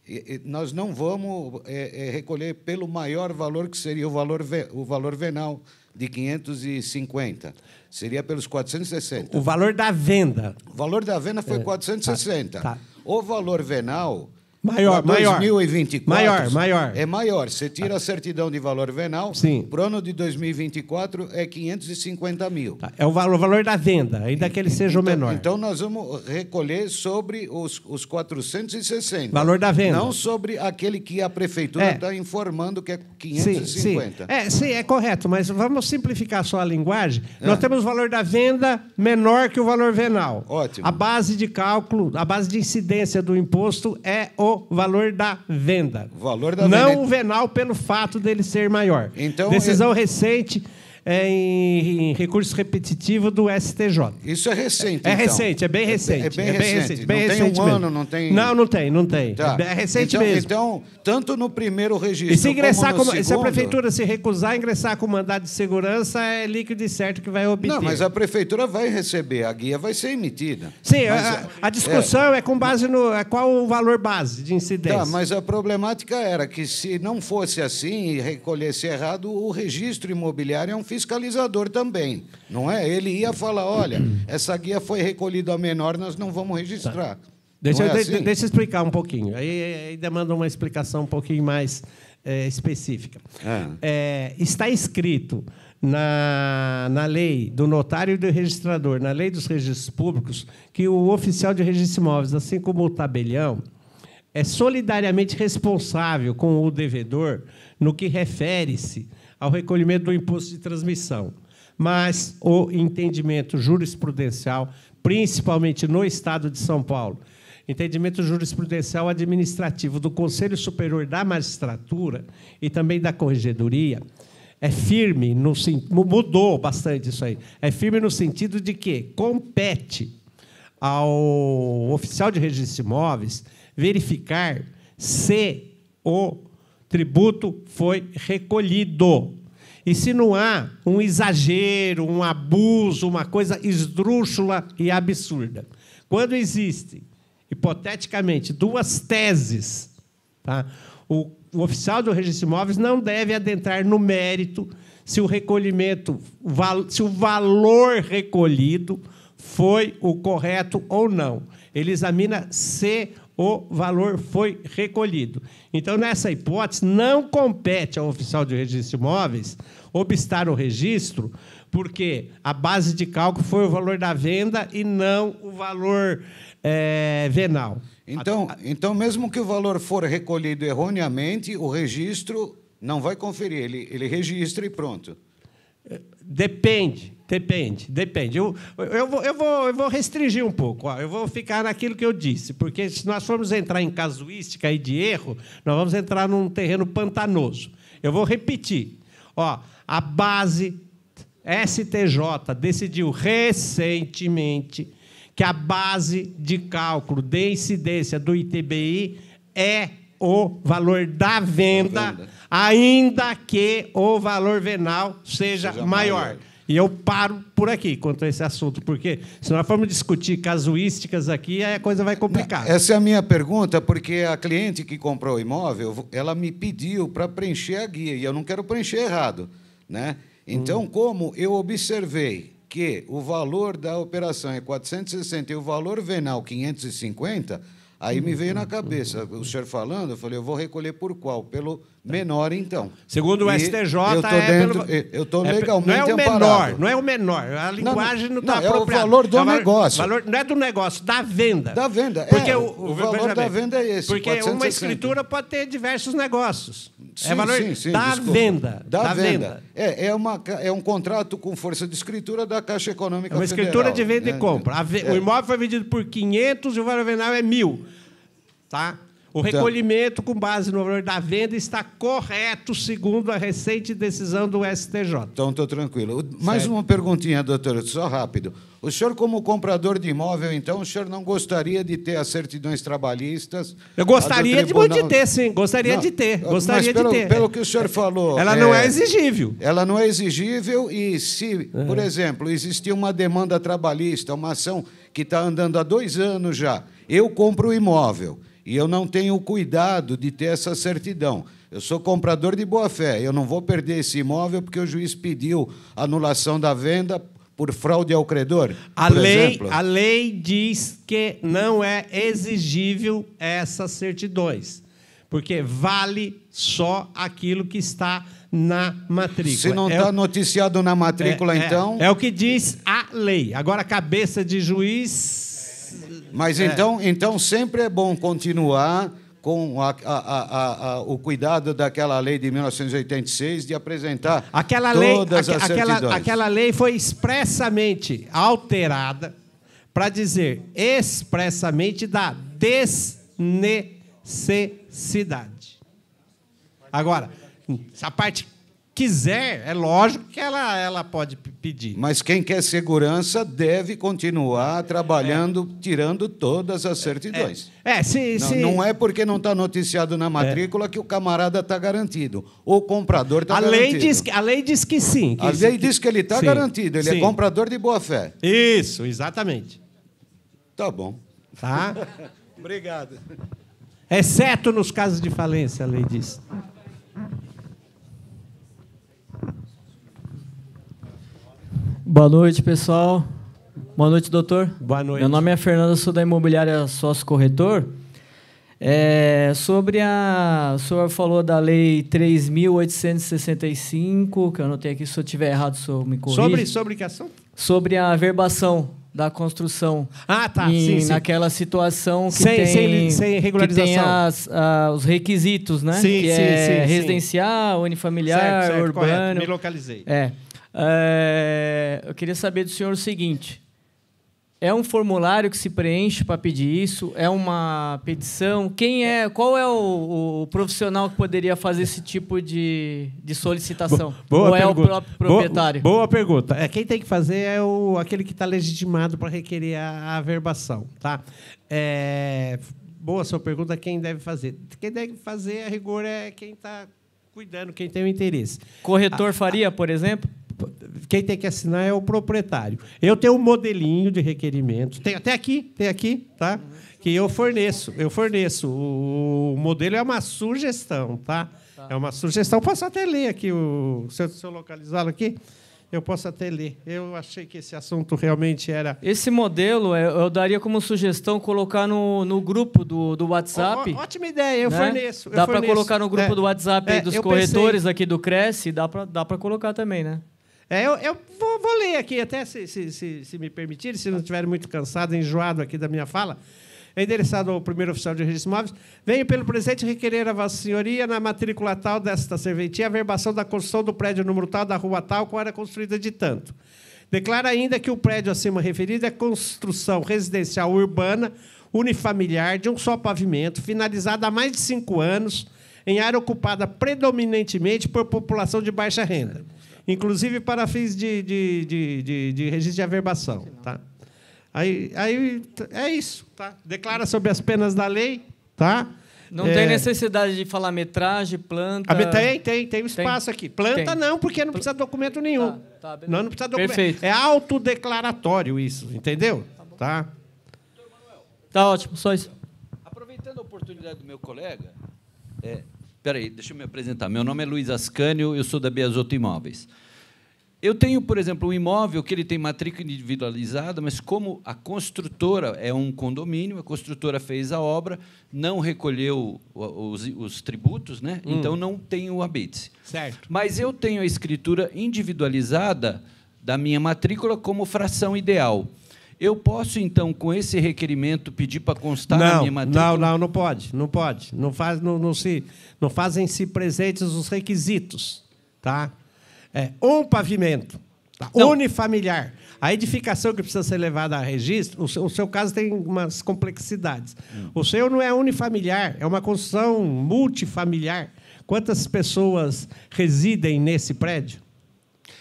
E, e nós não vamos é, é, recolher pelo maior valor, que seria o valor, o valor venal de 550. Seria pelos 460. O valor da venda. O valor da venda foi é. 460. Tá. Tá. O valor venal Maior, maior. 2024. Maior, maior. É maior. Você tira a ah. certidão de valor venal. Sim. Para o ano de 2024 é 550 mil. Tá, é o valor, o valor da venda, ainda que ele seja o então, menor. Então nós vamos recolher sobre os, os 460. Valor da venda. Não sobre aquele que a prefeitura está é. Tá informando que é 550. Sim, sim. É, sim, é correto, mas vamos simplificar só a linguagem. É. Nós temos o valor da venda menor que o valor venal. Ótimo. A base de cálculo, a base de incidência do imposto é o valor da venda. Valor da Não venda. o venal pelo fato dele ser maior. Então, Decisão eu... recente é em, recurso repetitivo do STJ. Isso é recente. É, então. recente, é bem é recente. É bem, é bem recente. recente. Bem não recente tem um mesmo. ano, não tem. Não, não tem, não tem. Tá. É recente então, mesmo. Então, tanto no primeiro registro. E se ingressar como, segundo... se a prefeitura se recusar a ingressar com mandado de segurança, é líquido e certo que vai obter. Não, mas a prefeitura vai receber, a guia vai ser emitida. Sim, mas, a, é- a, discussão é, com base no. qual o valor base de incidência. Tá, mas a problemática era que se não fosse assim e recolhesse errado, o registro imobiliário é um fiscalizador também, não é? Ele ia falar, olha, essa guia foi recolhida a menor, nós não vamos registrar. Tá. Deixa, é assim? deixa eu explicar um pouquinho. Aí, aí, demanda uma explicação um pouquinho mais é, específica. É. está escrito na, na lei do notário e do registrador, na lei dos registros públicos, que o oficial de registro imóveis, assim como o tabelião, é solidariamente responsável com o devedor no que refere-se ao recolhimento do imposto de transmissão. Mas o entendimento jurisprudencial, principalmente no Estado de São Paulo, entendimento jurisprudencial administrativo do Conselho Superior da Magistratura e também da Corregedoria, é firme no mudou bastante isso aí. É firme no sentido de que compete ao oficial de registro de imóveis verificar se o tributo foi recolhido. E se não há um exagero, um abuso, uma coisa esdrúxula e absurda. Quando existem, hipoteticamente, duas teses, tá? o, o oficial do registro de imóveis não deve adentrar no mérito se o recolhimento, se o valor recolhido foi o correto ou não. Ele examina se o valor foi recolhido. Então, nessa hipótese, não compete ao oficial de registro de imóveis obstar o registro, porque a base de cálculo foi o valor da venda e não o valor é, venal. Então, então, mesmo que o valor for recolhido erroneamente, o registro não vai conferir, ele, ele registra e pronto. Eh, depende. Depende, depende. Eu, eu, vou, eu, vou, eu vou restringir um pouco. Ó. Eu vou ficar naquilo que eu disse, porque se nós formos entrar em casuística e de erro, nós vamos entrar num terreno pantanoso. Eu vou repetir. Ó, a base STJ decidiu recentemente que a base de cálculo de incidência do ITBI é o valor da venda, venda. ainda que o valor venal seja, seja maior. maior. E eu paro por aqui quanto a esse assunto, porque se nós formos discutir casuísticas aqui, a coisa vai complicar. Essa é a minha pergunta, porque a cliente que comprou o imóvel, ela me pediu para preencher a guia, e eu não quero preencher errado. Né? Então, hum. como eu observei que o valor da operação é 460 e o valor venal 550, aí me hum, veio hum, na hum, cabeça o senhor falando, eu falei, eu vou recolher por qual? Pelo menor, então. Segundo o e STJ, eu é dentro, pelo... eu é estou legalmente não é o amparado. menor, não é o menor. A linguagem não está apropriada. É o valor do é o valor, negócio. Valor, não é do negócio, da venda. Da venda. É, porque é, o, o, o valor da bem, venda é esse. Porque 460. uma escritura pode ter diversos negócios. É sim, é valor sim, sim, da desculpa. venda. Da, da venda. venda. É, é, uma, é um contrato com força de escritura da Caixa Econômica Federal. É uma escritura Federal, de venda né? e compra. A, o imóvel foi vendido por 500 e o valor venal é mil. Tá? O então, recolhimento com base no valor da venda está correto, segundo a recente decisão do STJ. Então, estou tranquilo. Mais certo. uma perguntinha, doutor, só rápido. O senhor, como comprador de imóvel, então, o senhor não gostaria de ter as certidões trabalhistas? Eu gostaria tribunal... de ter, sim. Gostaria não, de ter. Gostaria pelo, de ter. Pelo que o senhor falou. Ela é, não é exigível. Ela não é exigível e se, é. por exemplo, existir uma demanda trabalhista, uma ação que está andando há dois anos já, eu compro o imóvel e eu não tenho cuidado de ter essa certidão. Eu sou comprador de boa fé, eu não vou perder esse imóvel porque o juiz pediu anulação da venda por fraude ao credor. A lei, exemplo. a lei diz que não é exigível essa certidões, porque vale só aquilo que está na matrícula. Se não está é tá noticiado na matrícula, é, é então. É, é o que diz a lei. Agora, cabeça de juiz mas é. então, então sempre é bom continuar com a, a, a, o cuidado daquela lei de 1986 de apresentar aquela todas lei, as aquela, Aquela lei foi expressamente alterada para dizer expressamente da desnecessidade. Agora, a parte quiser, é lógico que ela, ela pode pedir. Mas quem quer segurança deve continuar é, é. trabalhando, é. tirando todas as é, certidões. É, é se, não, se... não é porque não está noticiado na matrícula é. que o camarada está garantido. O comprador está garantido. Lei diz, a lei diz que sim. Que a lei que... diz que ele está garantido, ele sim. é comprador de boa-fé. Isso, exatamente. Tá bom. Tá? Obrigado. Exceto nos casos de falência, a lei diz. Boa noite, pessoal. Boa noite, doutor. Boa noite. Meu nome é Fernando, sou da Imobiliária Sócio Corretor. É, sobre a. O senhor falou da Lei 3.865, que eu anotei aqui, se eu tiver errado, o senhor me corrija. Sobre, sobre que ação? Sobre a verbação da construção. Ah, tá. Em, sim, sim. Naquela situação que sem, tem... Sem, sem regularização. Que tem as, a, os requisitos, né? Sim, que sim, é sim, Residencial, unifamiliar, certo, urbano. Correto. Me localizei. É. É, eu queria saber do senhor o seguinte: é um formulário que se preenche para pedir isso? É uma petição? Quem é? Qual é o, o profissional que poderia fazer esse tipo de, de solicitação? Boa Ou é pergunta. o próprio proprietário? Boa, boa, pergunta. É, quem tem que fazer é o, aquele que está legitimado para requerer a, averbação, tá? É, boa sua pergunta. Quem deve fazer? Quem deve fazer a rigor é quem está cuidando, quem tem o interesse. Corretor a, faria, por exemplo? quem tem que assinar é o proprietário. Eu tenho um modelinho de requerimento, tem até aqui, tem aqui, tá? Que eu forneço, eu forneço. O modelo é uma sugestão, tá? tá? É uma sugestão. Posso até ler aqui o se eu, se localizá-lo aqui eu posso até ler. Eu achei que esse assunto realmente era. Esse modelo é, eu daria como sugestão colocar no, no grupo do, do WhatsApp. Ó, ótima ideia, eu né? forneço. dá para colocar no grupo é, do WhatsApp é, dos corretores pensei... aqui do Cresce, dá para dá colocar também, né? É, eu, eu vou, vou, ler aqui, até se, se, se, se me permitirem, se não estiverem muito cansado, enjoado aqui da minha fala. É endereçado ao primeiro oficial de registro imóveis. Venho pelo presente requerer a Vossa Senhoria na matrícula tal desta serventia a verbação da construção do prédio número tal, da rua tal, qual era construída de tanto. Declara ainda que o prédio acima referido é construção residencial urbana unifamiliar de um só pavimento, finalizada há mais de cinco anos, em área ocupada predominantemente por população de baixa renda inclusive para fins de, de, de, de, de registro de averbação. Tá? Aí, aí é isso. Tá? Declara sobre as penas da lei. Tá? Não é... tem necessidade de falar metragem, planta. Ah, tem, tem, tem um espaço tem? aqui. Planta tem. não, porque não precisa de documento nenhum. Tá, tá, não, não precisa de documento. Perfeito. É autodeclaratório isso, entendeu? Tá. Tá, tá ótimo, só isso. Aproveitando a oportunidade do meu colega, é, Peraí, deixa eu me apresentar. Meu nome é Luiz Ascânio, eu sou da Biasoto Imóveis. Eu tenho, por exemplo, um imóvel que ele tem matrícula individualizada, mas como a construtora é um condomínio, a construtora fez a obra, não recolheu os, os tributos, né? Hum. então não tem o abitse. Certo. Mas eu tenho a escritura individualizada da minha matrícula como fração ideal. Eu posso, então, com esse requerimento, pedir para constar não, na minha matrícula? Não, não, não pode, não pode. Não, faz, não, não, se, não fazem-se presentes os requisitos. Tá? É, um pavimento, tá? unifamiliar. A edificação que precisa ser levada a registro, o seu, o seu caso tem umas complexidades. Hum. O seu não é unifamiliar, é uma construção multifamiliar. Quantas pessoas residem nesse prédio?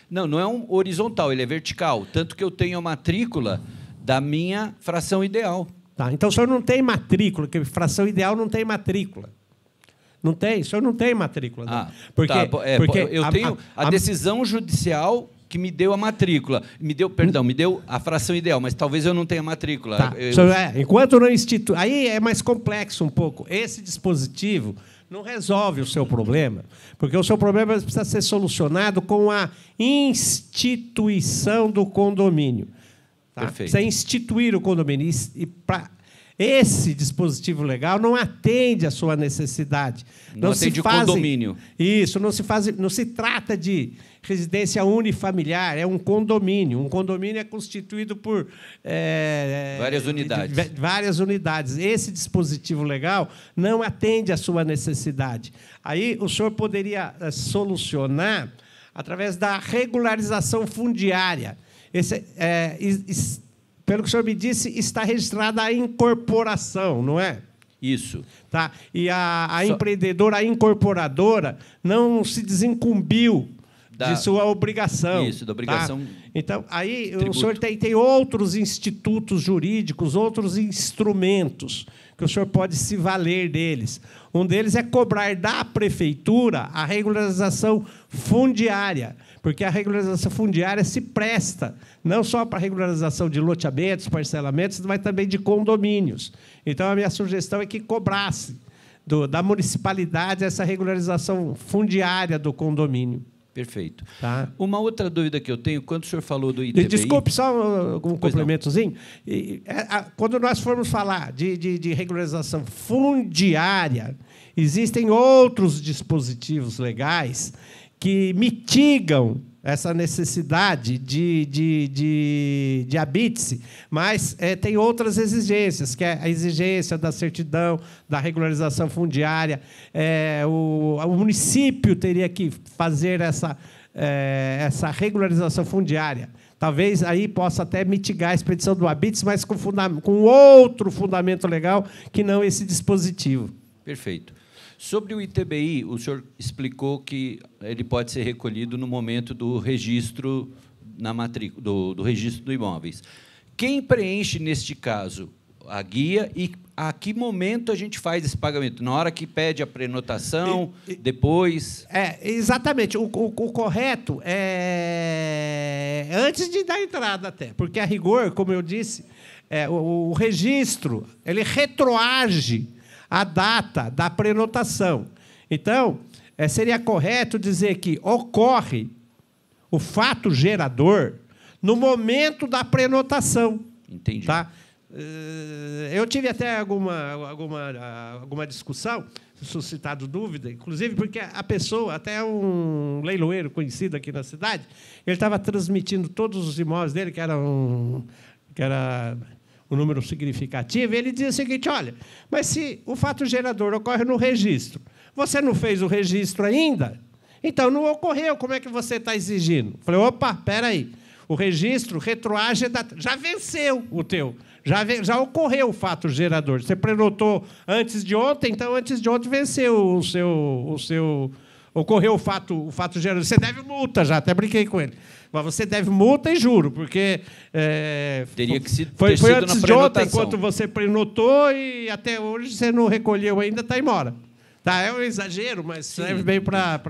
Não, não é um horizontal, ele é vertical. Tanto que eu tenho a matrícula da minha fração ideal. Tá, então o senhor não tem matrícula, que fração ideal não tem matrícula. Não tem, o senhor não tem matrícula. Né? Ah, porque, tá, é, porque eu tenho a, a, a decisão judicial que me deu a matrícula. Me deu, perdão, me deu a fração ideal, mas talvez eu não tenha matrícula. Tá. Eu... É, enquanto não institui. Aí é mais complexo um pouco. Esse dispositivo não resolve o seu problema, porque o seu problema precisa ser solucionado com a instituição do condomínio. Tá? Precisa instituir o condomínio. E, pra, esse dispositivo legal não atende à sua necessidade. Não, não atende se faz o condomínio. Isso, não se, faz, não se trata de residência unifamiliar, é um condomínio. Um condomínio é constituído por. É, várias unidades. De, várias unidades. Esse dispositivo legal não atende à sua necessidade. Aí o senhor poderia eh, solucionar através da regularização fundiária. Esse, é, is, pelo que o senhor me disse, está registrada a incorporação, não é? Isso. Tá? E a, a Só... empreendedora, a incorporadora, não se desincumbiu da... de sua obrigação. Isso, da tá? obrigação. Tá? Então, aí tributo. o senhor tem, tem outros institutos jurídicos, outros instrumentos que o senhor pode se valer deles. Um deles é cobrar da prefeitura a regularização fundiária porque a regularização fundiária se presta não só para regularização de loteamentos, parcelamentos, mas também de condomínios. Então, a minha sugestão é que cobrasse do, da municipalidade essa regularização fundiária do condomínio. Perfeito. Tá. Uma outra dúvida que eu tenho, quando o senhor falou do ITBI... Desculpe, só um complementozinho. É, quando nós formos falar de, de, de, regularização fundiária, existem outros dispositivos legais que mitigam essa necessidade de, de, de, de habite-se, mas é, tem outras exigências, que é a exigência da certidão, da regularização fundiária. É, o, o, município teria que fazer essa, é, essa regularização fundiária. Talvez aí possa até mitigar a expedição do habite mas com, com outro fundamento legal que não esse dispositivo. Perfeito. Sobre o ITBI, o senhor explicou que ele pode ser recolhido no momento do registro na matrícula do, do registro dos imóveis. Quem preenche neste caso a guia e a que momento a gente faz esse pagamento? Na hora que pede a prenotação, e, e, depois? É, exatamente. O, o, o, correto é antes de dar entrada até, porque a rigor, como eu disse, é, o, o registro ele retroage a data da prenotação. Então, é, seria correto dizer que ocorre o fato gerador no momento da prenotação. Entendi. Tá? Eh, eu tive até alguma, alguma, alguma discussão, suscitado dúvida, inclusive porque a pessoa, até um leiloeiro conhecido aqui na cidade, ele estava transmitindo todos os imóveis dele, que eram, que era um número significativo, ele diz o seguinte: olha, mas se o fato gerador ocorre no registro, você não fez o registro ainda? Então não ocorreu, como é que você está exigindo? Falei, opa, peraí. O registro, retroage, já venceu o teu. Já, já ocorreu o fato gerador. Você prenotou antes de ontem, então antes de ontem venceu o seu. O seu ocorreu o fato, o fato gerador. Você deve multa já, até brinquei com ele. Mas você deve multa e juro, porque. É, Teria que se foi, foi antes de ontem, enquanto você prenotou e até hoje você não recolheu ainda, está embora. Tá, é um exagero, mas Sim. serve bem para.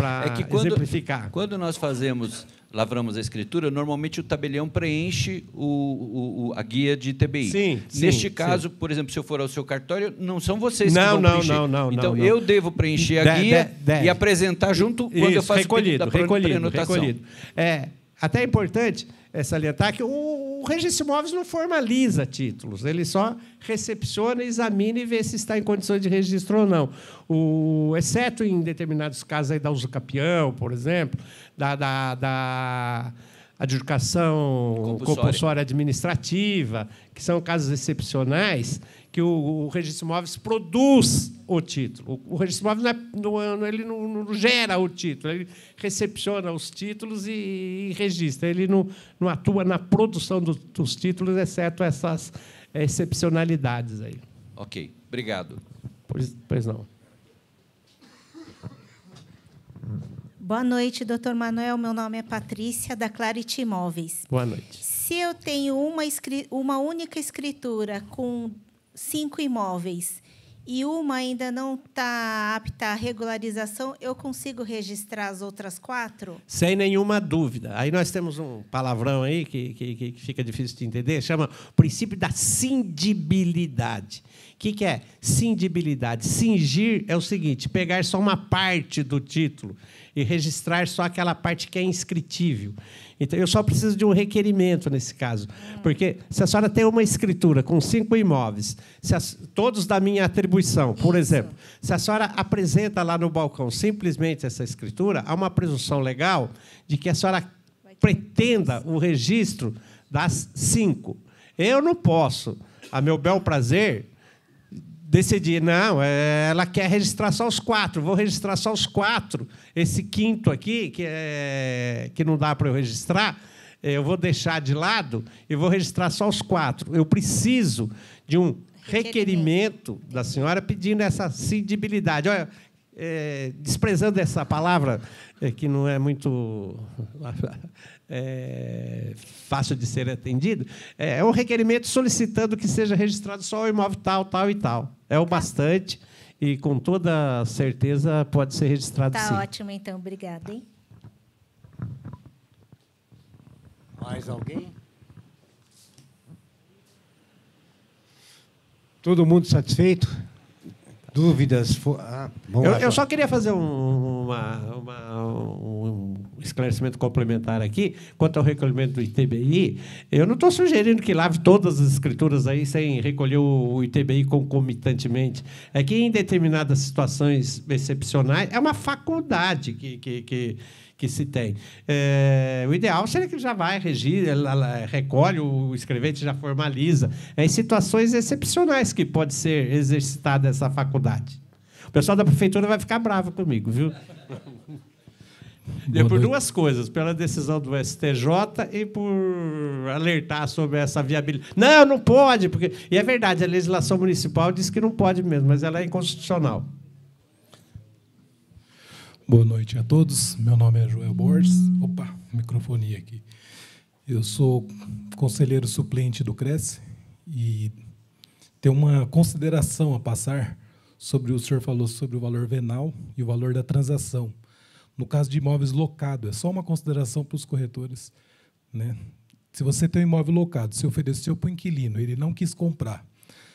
é exemplificar. Quando nós fazemos lavramos a escritura, normalmente o tabelião preenche o, o, a guia de TBI. Sim, Neste sim, caso, sim. por exemplo, se eu for ao seu cartório, não são vocês não, que vão não, preencher. Não, não, não. Então, não. eu devo preencher a de, guia de, de. e apresentar junto quando Isso, eu faço recolhido, o recolhido, recolhido. É, até é importante essa é salientar que o, o Registro Imóveis não formaliza títulos, ele só recepciona, examina e vê se está em condições de registro ou não. O, exceto em determinados casos aí da usucapião, por exemplo, da, da, da adjudicação compulsória. compulsória administrativa, que são casos excepcionais, que o, o registro imóveis produz o título. O, o registro imóveis não, é, não é, é, ele não, não, gera o título, ele recepciona os títulos e, e registra. Ele não, não atua na produção do, dos títulos, exceto essas excepcionalidades aí. Ok, obrigado. Pois, pois não. Boa noite, doutor Manuel. Meu nome é Patrícia, da Clarity Imóveis. Boa noite. Se eu tenho uma, uma única escritura com cinco imóveis e uma ainda não está apta à regularização, eu consigo registrar as outras quatro? Sem nenhuma dúvida. Aí nós temos um palavrão aí que, que, que fica difícil de entender, chama princípio da cindibilidade. O que, que é cindibilidade? Cingir é o seguinte: pegar só uma parte do título e registrar só aquela parte que é inscritível. Então, eu só preciso de um requerimento nesse caso, porque se a senhora tem uma escritura com cinco imóveis, a, todos da minha atribuição, por Isso. exemplo, se a senhora apresenta lá no balcão simplesmente essa escritura, há uma presunção legal de que a senhora pretenda o registro das cinco. Eu não posso, a meu bel prazer, decidi, não, é, ela quer registrar só os quatro, vou registrar só os quatro. Esse quinto aqui, que, é, que não dá para eu registrar, eu vou deixar de lado e vou registrar só os quatro. Eu preciso de um requerimento, da senhora pedindo essa cedibilidade. Olha, é, desprezando essa palavra é, que não é muito é, fácil de ser atendido, é, é, um requerimento solicitando que seja registrado só o imóvel tal, tal e tal. É o tá. bastante e com toda certeza pode ser registrado tá sim. Está ótimo, então. Obrigada. Hein? Mais alguém? Todo mundo satisfeito? Dúvidas? For... Ah, eu, eu, só queria fazer um, uma, uma, um, esclarecimento complementar aqui. Quanto ao recolhimento do ITBI, eu não estou sugerindo que lave todas as escrituras aí sem recolher o ITBI concomitantemente. É que em determinadas situações excepcionais, é uma faculdade que, que, que que se tem. É, o ideal seria que já vai, regir, recolhe o escrevente, já formaliza. É em situações excepcionais que pode ser exercitada essa faculdade. O pessoal da prefeitura vai ficar bravo comigo, viu? Boa por duas coisas, pela decisão do STJ e por alertar sobre essa viabilidade. Não, não pode, porque. E é verdade, a legislação municipal diz que não pode mesmo, mas ela é inconstitucional. Boa noite a todos. Meu nome é Joel Borges. Opa, microfonia aqui. Eu sou conselheiro suplente do Cresce e tenho uma consideração a passar sobre o senhor falou sobre o valor venal e o valor da transação. No caso de imóveis locados. é só uma consideração para os corretores, né? Se você tem um imóvel locado, se ofereceu para o inquilino, ele não quis comprar,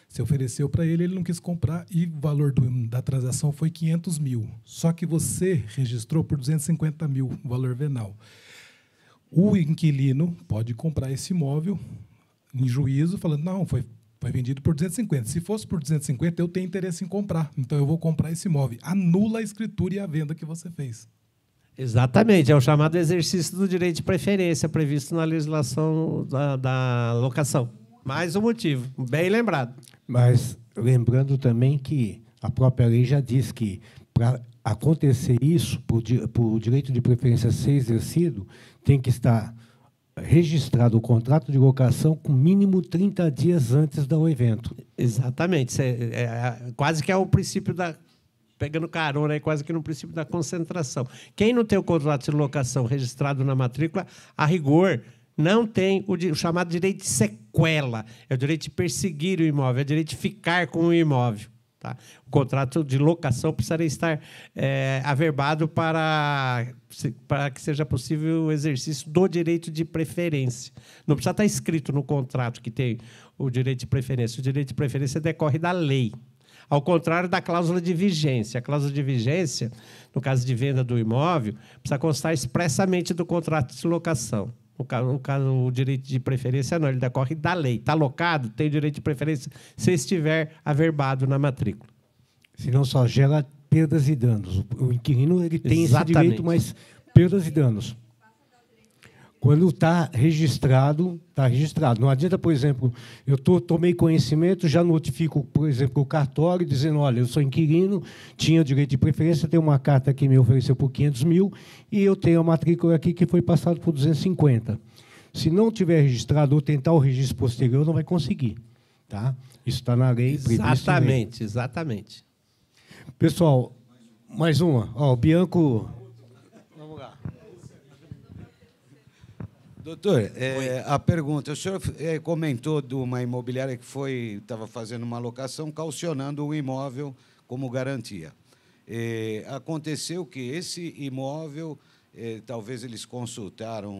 você ofereceu para ele, ele não quis comprar e o valor do, da transação foi 500 mil. Só que você registrou por 250 mil o valor venal. O inquilino pode comprar esse imóvel em juízo, falando: não, foi, foi vendido por 250. Se fosse por 250, eu tenho interesse em comprar, então eu vou comprar esse imóvel. Anula a escritura e a venda que você fez. Exatamente, é o chamado exercício do direito de preferência previsto na legislação da, da locação. Mais um motivo, bem lembrado. Mas lembrando também que a própria lei já diz que para acontecer isso, para o direito de preferência ser exercido, tem que estar registrado o contrato de locação com mínimo 30 dias antes do evento. Exatamente. É, é, é, quase que é o princípio da. Pegando carona aí, quase que no princípio da concentração. Quem não tem o contrato de locação registrado na matrícula, a rigor, não tem o, o, chamado direito de sequela, é o direito de perseguir o imóvel, é o direito de ficar com o imóvel. Tá? O contrato de locação precisaria estar é, averbado para, para que seja possível o exercício do direito de preferência. Não precisa estar escrito no contrato que tem o direito de preferência. O direito de preferência decorre da lei. Ao contrário da cláusula de vigência. A cláusula de vigência, no caso de venda do imóvel, precisa constar expressamente do contrato de locação. No caso, no caso, o direito de preferência não, ele decorre da lei. Está locado, tem direito de preferência se estiver averbado na matrícula. Senão só gera perdas e danos. O inquilino ele tem Exatamente. esse direito, mas perdas e danos. Quando está registrado, está registrado. Não adianta, por exemplo, eu tô, tomei conhecimento, já notifico, por exemplo, o cartório, dizendo, olha, eu sou inquilino, tinha direito de preferência, tem uma carta que me ofereceu por 500 mil e eu tenho a matrícula aqui que foi passada por 250. Se não tiver registrado ou tentar o registro posterior, não vai conseguir. Tá? Isso está na lei. Exatamente, exatamente. Pessoal, mais uma. Ó, o Bianco... Doutor, é, a pergunta: o senhor é, comentou de uma imobiliária que foi estava fazendo uma locação calcionando o um imóvel como garantia. É, aconteceu que esse imóvel, é, talvez eles consultaram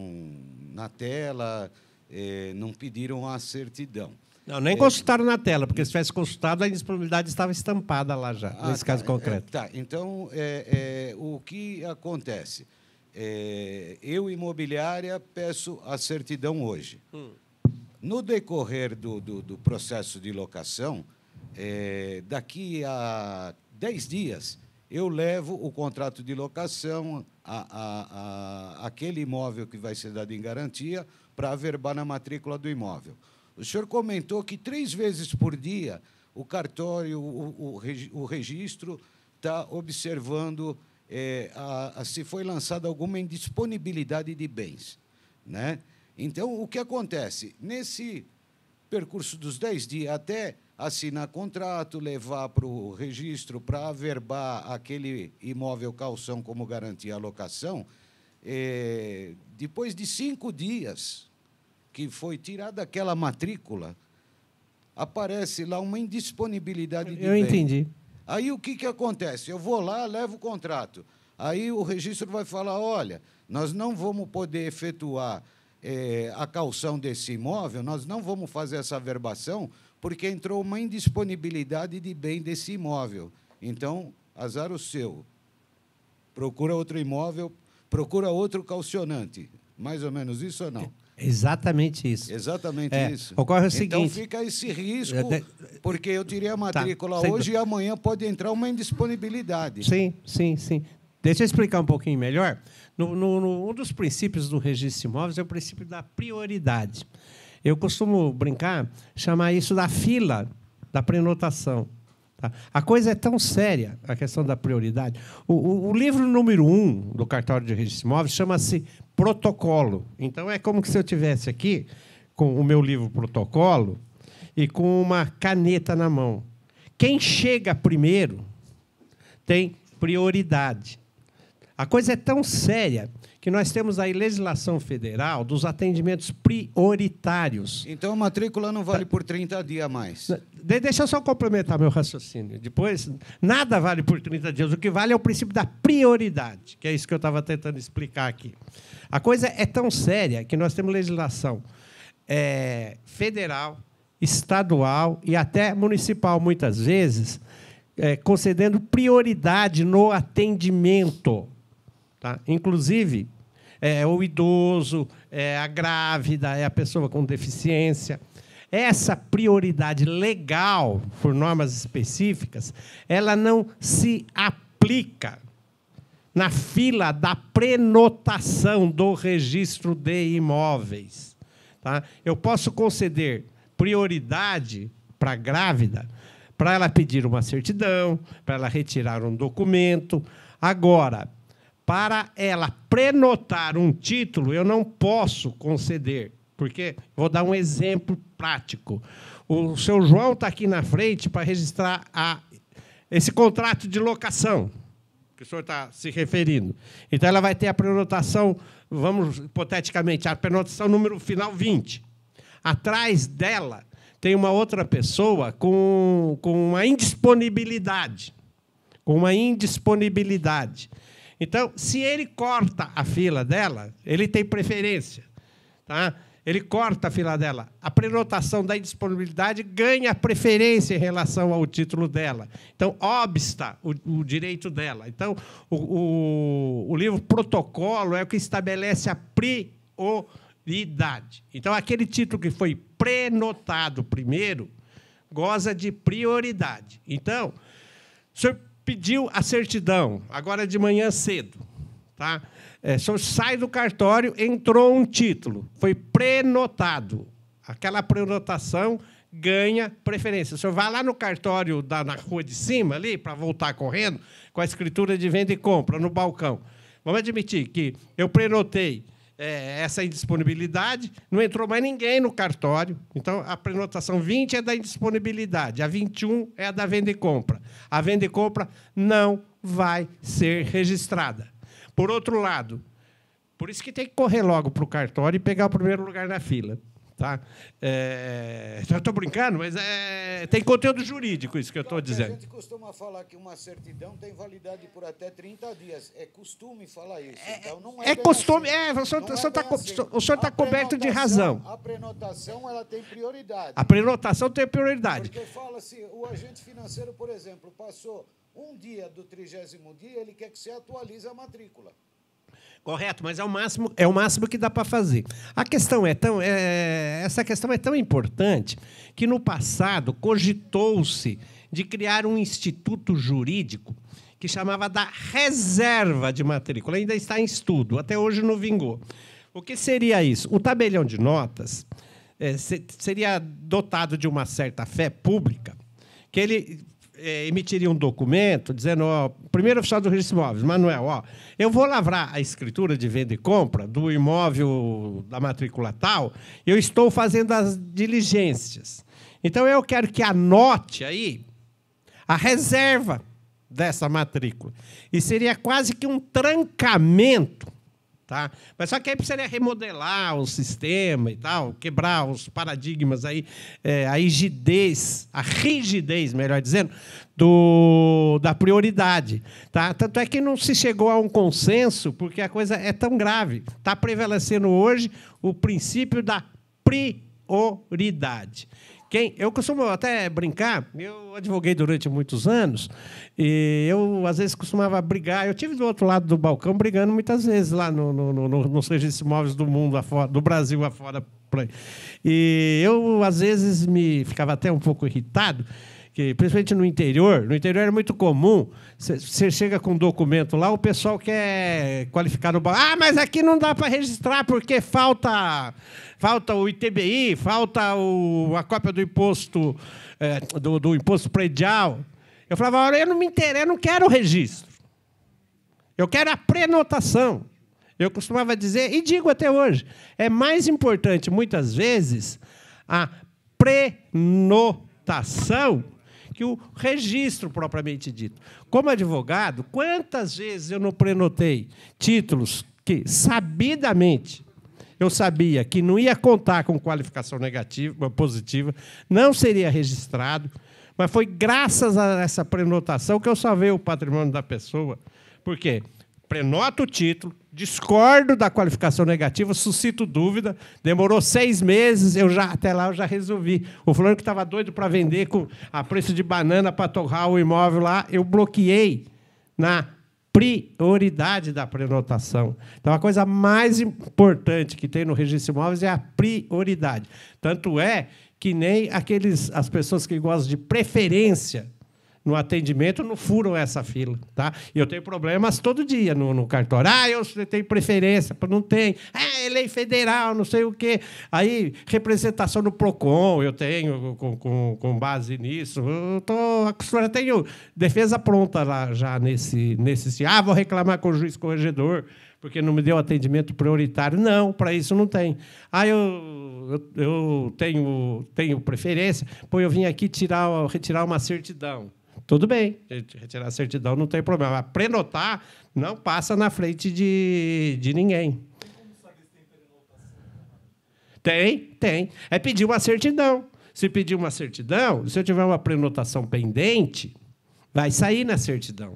na tela, é, não pediram a certidão. Não, nem é, consultaram na tela, porque se tivesse consultado, a indisponibilidade estava estampada lá já, ah, nesse tá, caso concreto. tá, então o que acontece? é, eu, imobiliária, peço a certidão hoje. Hum. No decorrer do, do, do, processo de locação, é, daqui a 10 dias, eu levo o contrato de locação, a, a, a, aquele imóvel que vai ser dado em garantia, para averbar na matrícula do imóvel. O senhor comentou que três vezes por dia o cartório, o, o, o registro, está observando é, a, a, se foi lançada alguma indisponibilidade de bens. Né? Então, o que acontece? Nesse percurso dos 10 dias, até assinar contrato, levar para o registro, para averbar aquele imóvel calção como garantia à locação, é, depois de cinco dias que foi tirada aquela matrícula, aparece lá uma indisponibilidade de Eu bem. entendi. Aí o que, que acontece? Eu vou lá, levo o contrato. Aí o registro vai falar: olha, nós não vamos poder efetuar é, a calção desse imóvel, nós não vamos fazer essa verbação, porque entrou uma indisponibilidade de bem desse imóvel. Então, azar o seu. Procura outro imóvel, procura outro calcionante. Mais ou menos isso ou não? Exatamente isso. Exatamente é, isso. Ocorre o então seguinte. Então fica esse é, risco, porque eu tirei a tá, matrícula tá, hoje e amanhã pode entrar uma indisponibilidade. Sim, sim, sim. Deixa eu explicar um pouquinho melhor. No, no, no, um dos princípios do registro de imóveis é o princípio da prioridade. Eu costumo brincar, chamar isso da fila da prenotação. Tá? A coisa é tão séria, a questão da prioridade. O, o, o livro número um do cartório de registro imóvel chama-se Protocolo. Então, é como se eu tivesse aqui com o meu livro Protocolo e com uma caneta na mão. Quem chega primeiro tem prioridade. A coisa é tão séria que nós temos aí legislação federal dos atendimentos prioritários. Então, a matrícula não vale tá. por 30 dias a mais. Né, de deixa eu só complementar meu raciocínio. Depois, nada vale por 30 dias. O que vale é o princípio da prioridade, que é isso que eu estava tentando explicar aqui. A coisa é tão séria que nós temos legislação é, federal, estadual e até municipal, muitas vezes, é, concedendo prioridade no atendimento Tá? Inclusive, é o idoso, é a grávida, é a pessoa com deficiência. Essa prioridade legal, por normas específicas, ela não se aplica na fila da prenotação do registro de imóveis. Tá? Eu posso conceder prioridade para a grávida, para ela pedir uma certidão, para ela retirar um documento. Agora, para ela prenotar um título, eu não posso conceder, porque vou dar um exemplo prático. O seu João está aqui na frente para registrar a, esse contrato de locação que o senhor está se referindo. Então, ela vai ter a prenotação, vamos hipoteticamente, a prenotação número final 20. Atrás dela tem uma outra pessoa com, com uma indisponibilidade. Com uma indisponibilidade. Então, se ele corta a fila dela, ele tem preferência. Tá? Ele corta a fila dela. A prenotação da indisponibilidade ganha preferência em relação ao título dela. Então, obsta o, o direito dela. Então, o, o, o livro protocolo é o que estabelece a prioridade. Então, aquele título que foi prenotado primeiro goza de prioridade. Então, senhor pediu a certidão, agora de manhã cedo. Tá? É, só sai do cartório, entrou um título, foi prenotado. Aquela prenotação ganha preferência. O senhor vai lá no cartório da, na rua de cima, ali, para voltar correndo, com a escritura de venda e compra, no balcão. Vamos admitir que eu prenotei é, essa indisponibilidade, não entrou mais ninguém no cartório. Então, a prenotação 20 é da indisponibilidade, a 21 é a da venda e compra. A venda e compra não vai ser registrada. Por outro lado, por isso que tem que correr logo para o cartório e pegar o primeiro lugar na fila. Tá? É, é estou brincando, mas é, tem conteúdo jurídico isso que eu é estou dizendo. A gente costuma falar que uma certidão tem validade por até 30 dias. É costume falar isso. É, é então não é, é costume. Assim. É, o senhor está tá assim. tá coberto de razão. A prenotação ela tem prioridade. A prenotação tem prioridade. Porque fala-se, o agente financeiro, por exemplo, passou um dia do trigésimo dia, ele quer que você atualize a matrícula. Correto, mas é o máximo, é o máximo que dá para fazer. A questão é tão, é, essa questão é tão importante que no passado cogitou-se de criar um instituto jurídico que chamava da reserva de matrícula. Ainda está em estudo, até hoje não vingou. O que seria isso? O tabelião de notas é, seria dotado de uma certa fé pública que ele é, emitiria um documento dizendo, ó, primeiro oficial do registro imóveis, Manuel, ó, eu vou lavrar a escritura de venda e compra do imóvel da matrícula tal, eu estou fazendo as diligências. Então eu quero que anote aí a reserva dessa matrícula. E seria quase que um trancamento Tá? Mas só que aí precisaria remodelar o sistema e tal, quebrar os paradigmas aí, é, a rigidez, a rigidez, melhor dizendo, do, da prioridade. Tá? Tanto é que não se chegou a um consenso, porque a coisa é tão grave. Está prevalecendo hoje o princípio da prioridade. Quem, eu costumo até brincar, eu advoguei durante muitos anos, e eu às vezes costumava brigar. Eu tive do outro lado do balcão brigando muitas vezes lá no, no, no, no nos registros imóveis do mundo afora, do Brasil afora. E eu às vezes me ficava até um pouco irritado que principalmente no interior, no interior é muito comum. Você chega com um documento lá, o pessoal quer qualificar no banco. Ah, mas aqui não dá para registrar porque falta falta o ITBI, falta o, a cópia do imposto é, do, do, imposto predial. Eu falava, olha, eu não me interesso, eu não quero o registro. Eu quero a prenotação. Eu costumava dizer e digo até hoje, é mais importante muitas vezes a prenotação que o registro propriamente dito. Como advogado, quantas vezes eu não prenotei títulos que, sabidamente, eu sabia que não ia contar com qualificação negativa, positiva, não seria registrado, mas foi graças a essa prenotação que eu salvei o patrimônio da pessoa. Por quê? Prenota o título, discordo da qualificação negativa, suscito dúvida. Demorou seis meses, eu já até lá eu já resolvi. O fulano que estava doido para vender com a preço de banana para torrar o imóvel lá, eu bloqueei na prioridade da prenotação. Então, a coisa mais importante que tem no registro de imóveis é a prioridade. Tanto é que nem aqueles as pessoas que gostam de preferência no atendimento não furam essa fila. Tá? Eu tenho problemas todo dia no, no cartório. Ah, eu tenho preferência, não tem. Ah, é lei federal, não sei o quê. Aí, representação no PROCON, eu tenho com, com, com base nisso. Eu tô acostumado, tenho defesa pronta lá já nesse, nesse. Ah, vou reclamar com o juiz corregedor porque não me deu atendimento prioritário. Não, para isso não tem. Ah, eu, eu, eu, tenho, tenho preferência, pô, eu vim aqui tirar, retirar uma certidão. Tudo bem, retirar a certidão não tem problema. Mas prenotar não passa na frente de, de ninguém. Tem, tem. É pedir uma certidão. Se pedir uma certidão, se eu tiver uma prenotação pendente, vai sair na certidão.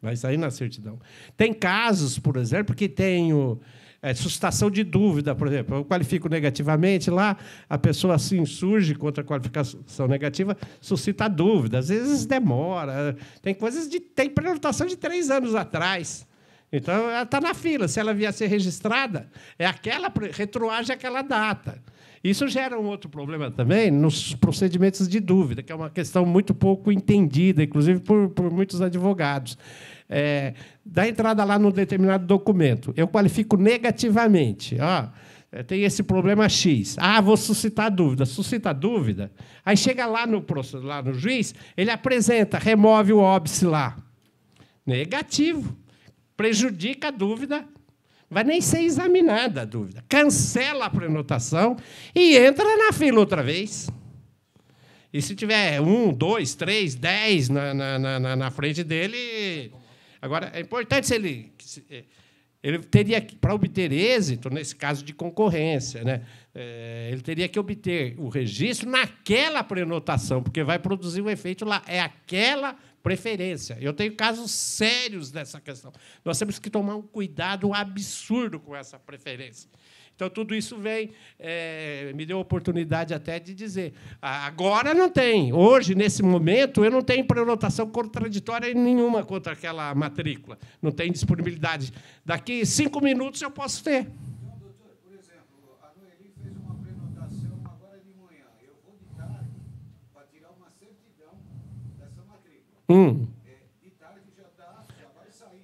Vai sair na certidão. Tem casos, por exemplo, que tenho é, suscitação de dúvida, por exemplo. Eu qualifico negativamente lá, a pessoa se assim insurge contra a qualificação negativa, suscita dúvida. Às vezes demora. Tem coisas de. tem prenotação de três anos atrás. Então, ela está na fila. Se ela vier a ser registrada, é aquela retroage aquela data. Isso gera um outro problema também nos procedimentos de dúvida, que é uma questão muito pouco entendida, inclusive por, por muitos advogados é, dá entrada lá num determinado documento, eu qualifico negativamente. Ó, é, tem esse problema X. Ah, vou suscitar dúvida. Suscita dúvida. Aí chega lá no, lá no juiz, ele apresenta, remove o óbice lá. Negativo. Prejudica a dúvida. Vai nem ser examinada a dúvida. Cancela a prenotação e entra na fila outra vez. E se tiver um, dois, três, dez na, na, na, na frente dele, Agora, é importante se ele. É, se, ele teria que, para obter êxito, nesse caso de concorrência, né? É, ele teria que obter o registro naquela prenotação, porque vai produzir o um efeito lá. É aquela preferência. Eu tenho casos sérios dessa questão. Nós temos que tomar um cuidado absurdo com essa preferência. Então, tudo isso vem, é, me deu a oportunidade até de dizer. Agora não tem. Hoje, nesse momento, eu não tenho prenotação contraditória nenhuma contra aquela matrícula. Não tem disponibilidade. Daqui cinco minutos eu posso ter. Hum.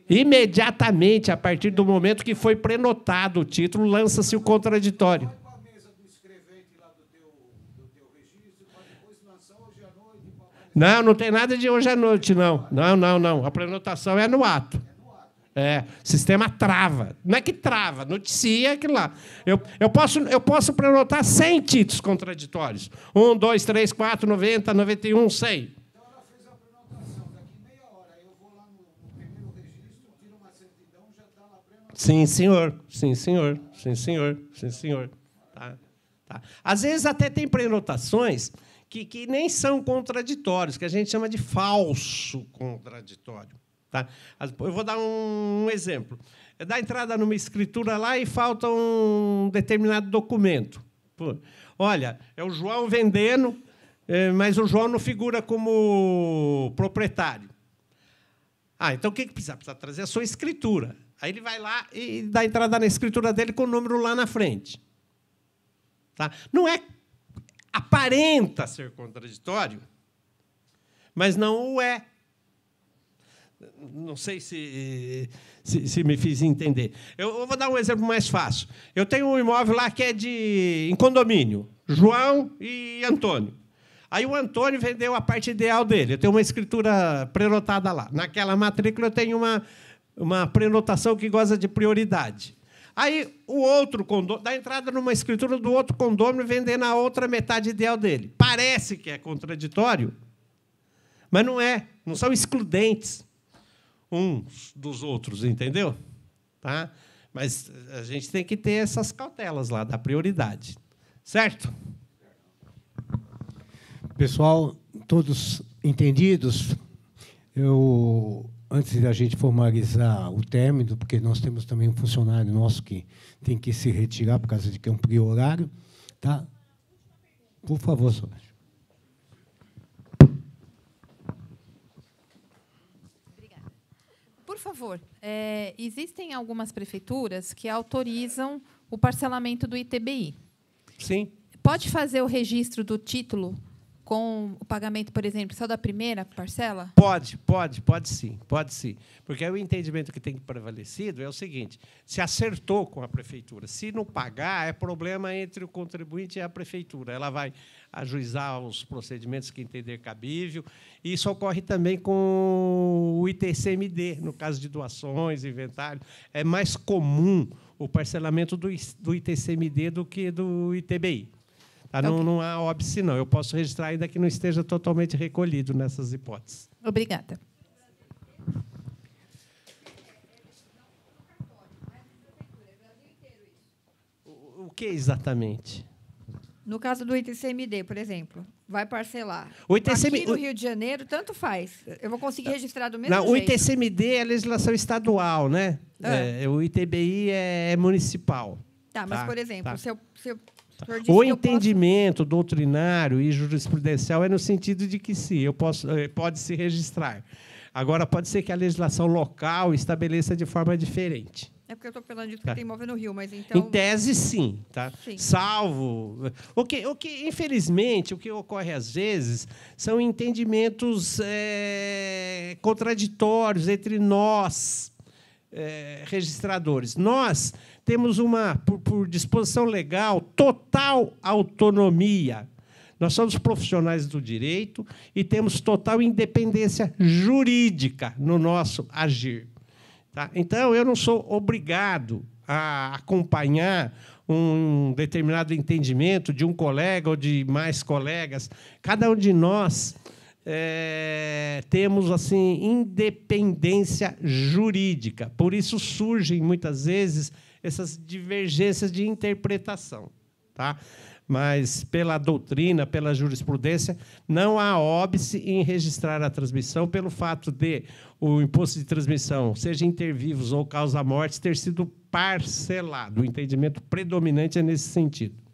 Imediatamente, a partir do momento que foi prenotado o título, lança-se o contraditório. Não, não tem nada de hoje à noite, não. Não, não, não. A prenotação é no ato. É, é sistema trava. Não é que trava, noticia que lá. Eu, eu, posso, eu posso prenotar 100 títulos contraditórios. 1, 2, 3, 4, 90, 91, 100. Sim, senhor. Sim, senhor. Sim, senhor. Sim, senhor. Tá? Tá. Às vezes até tem prenotações que, que nem são contraditórios, que a gente chama de falso contraditório. Tá? Eu vou dar um exemplo. É dar entrada numa escritura lá e falta um determinado documento. Olha, é o João vendendo, eh, mas o João não figura como proprietário. Ah, então o que, que precisa? Precisa trazer a sua escritura. Aí ele vai lá e dá entrada na escritura dele com o número lá na frente. Tá? Não é. aparenta ser contraditório, mas não o é. Não sei se, se, se me fiz entender. Eu, eu, vou dar um exemplo mais fácil. Eu tenho um imóvel lá que é de em condomínio, João e Antônio. Aí o Antônio vendeu a parte ideal dele. Eu tenho uma escritura prenotada lá. Naquela matrícula eu tenho uma uma prenotação que goza de prioridade. Aí o outro condomínio, dá entrada numa escritura do outro condomínio vendendo a outra metade ideal dele. Parece que é contraditório, mas não é. Não são excludentes uns dos outros, entendeu? Tá? Mas a gente tem que ter essas cautelas lá da prioridade. Certo? Pessoal, todos entendidos? Eu antes da gente formalizar o término, porque nós temos também um funcionário nosso que tem que se retirar por causa de que é um horário, tá? Por favor, senhor. Obrigada. Por favor, é, existem algumas prefeituras que autorizam o parcelamento do ITBI. Sim. Pode fazer o registro do título com o pagamento, por exemplo, só da primeira parcela? Pode, pode, pode sim, pode sim. Porque aí o entendimento que tem prevalecido é o seguinte: se acertou com a prefeitura, se não pagar, é problema entre o contribuinte e a prefeitura. Ela vai ajuizar os procedimentos que entender cabível. isso ocorre também com o ITCMD, no caso de doações, inventário. É mais comum o parcelamento do ITCMD do que do ITBI. Tá? Então, não, não há óbice, não. Eu posso registrar ainda que não esteja totalmente recolhido nessas hipóteses. Obrigada. O que exatamente? No caso do ITCMD, por exemplo, vai parcelar. O ITCM... Aqui no Rio de Janeiro, tanto faz. Eu vou conseguir registrar do mesmo Não, jeito. O ITCMD é legislação estadual, né? Ah. É, o ITBI é, é municipal. Tá, mas, tá, por exemplo, tá. se, eu, se eu Tá. O entendimento posso... doutrinário e jurisprudencial é no sentido de que sim, eu posso, eh, pode se registrar. Agora, pode ser que a legislação local estabeleça de forma diferente. É porque eu estou falando de tá. que tem imóvel no Rio, mas então. Em tese, sim. Tá? Sim. Salvo. O que, o que, infelizmente, o que ocorre às vezes são entendimentos é, contraditórios entre nós, é, registradores. Nós temos uma, por, por disposição legal, total autonomia. Nós somos profissionais do direito e temos total independência jurídica no nosso agir. Tá? Então, eu não sou obrigado a acompanhar um determinado entendimento de um colega ou de mais colegas. Cada um de nós é, temos assim independência jurídica. Por isso surgem muitas vezes essas divergências de interpretação. Tá? Mas, pela doutrina, pela jurisprudência, não há óbice em registrar a transmissão pelo fato de o imposto de transmissão, seja inter vivos ou causa morte, ter sido parcelado. O entendimento predominante é nesse sentido.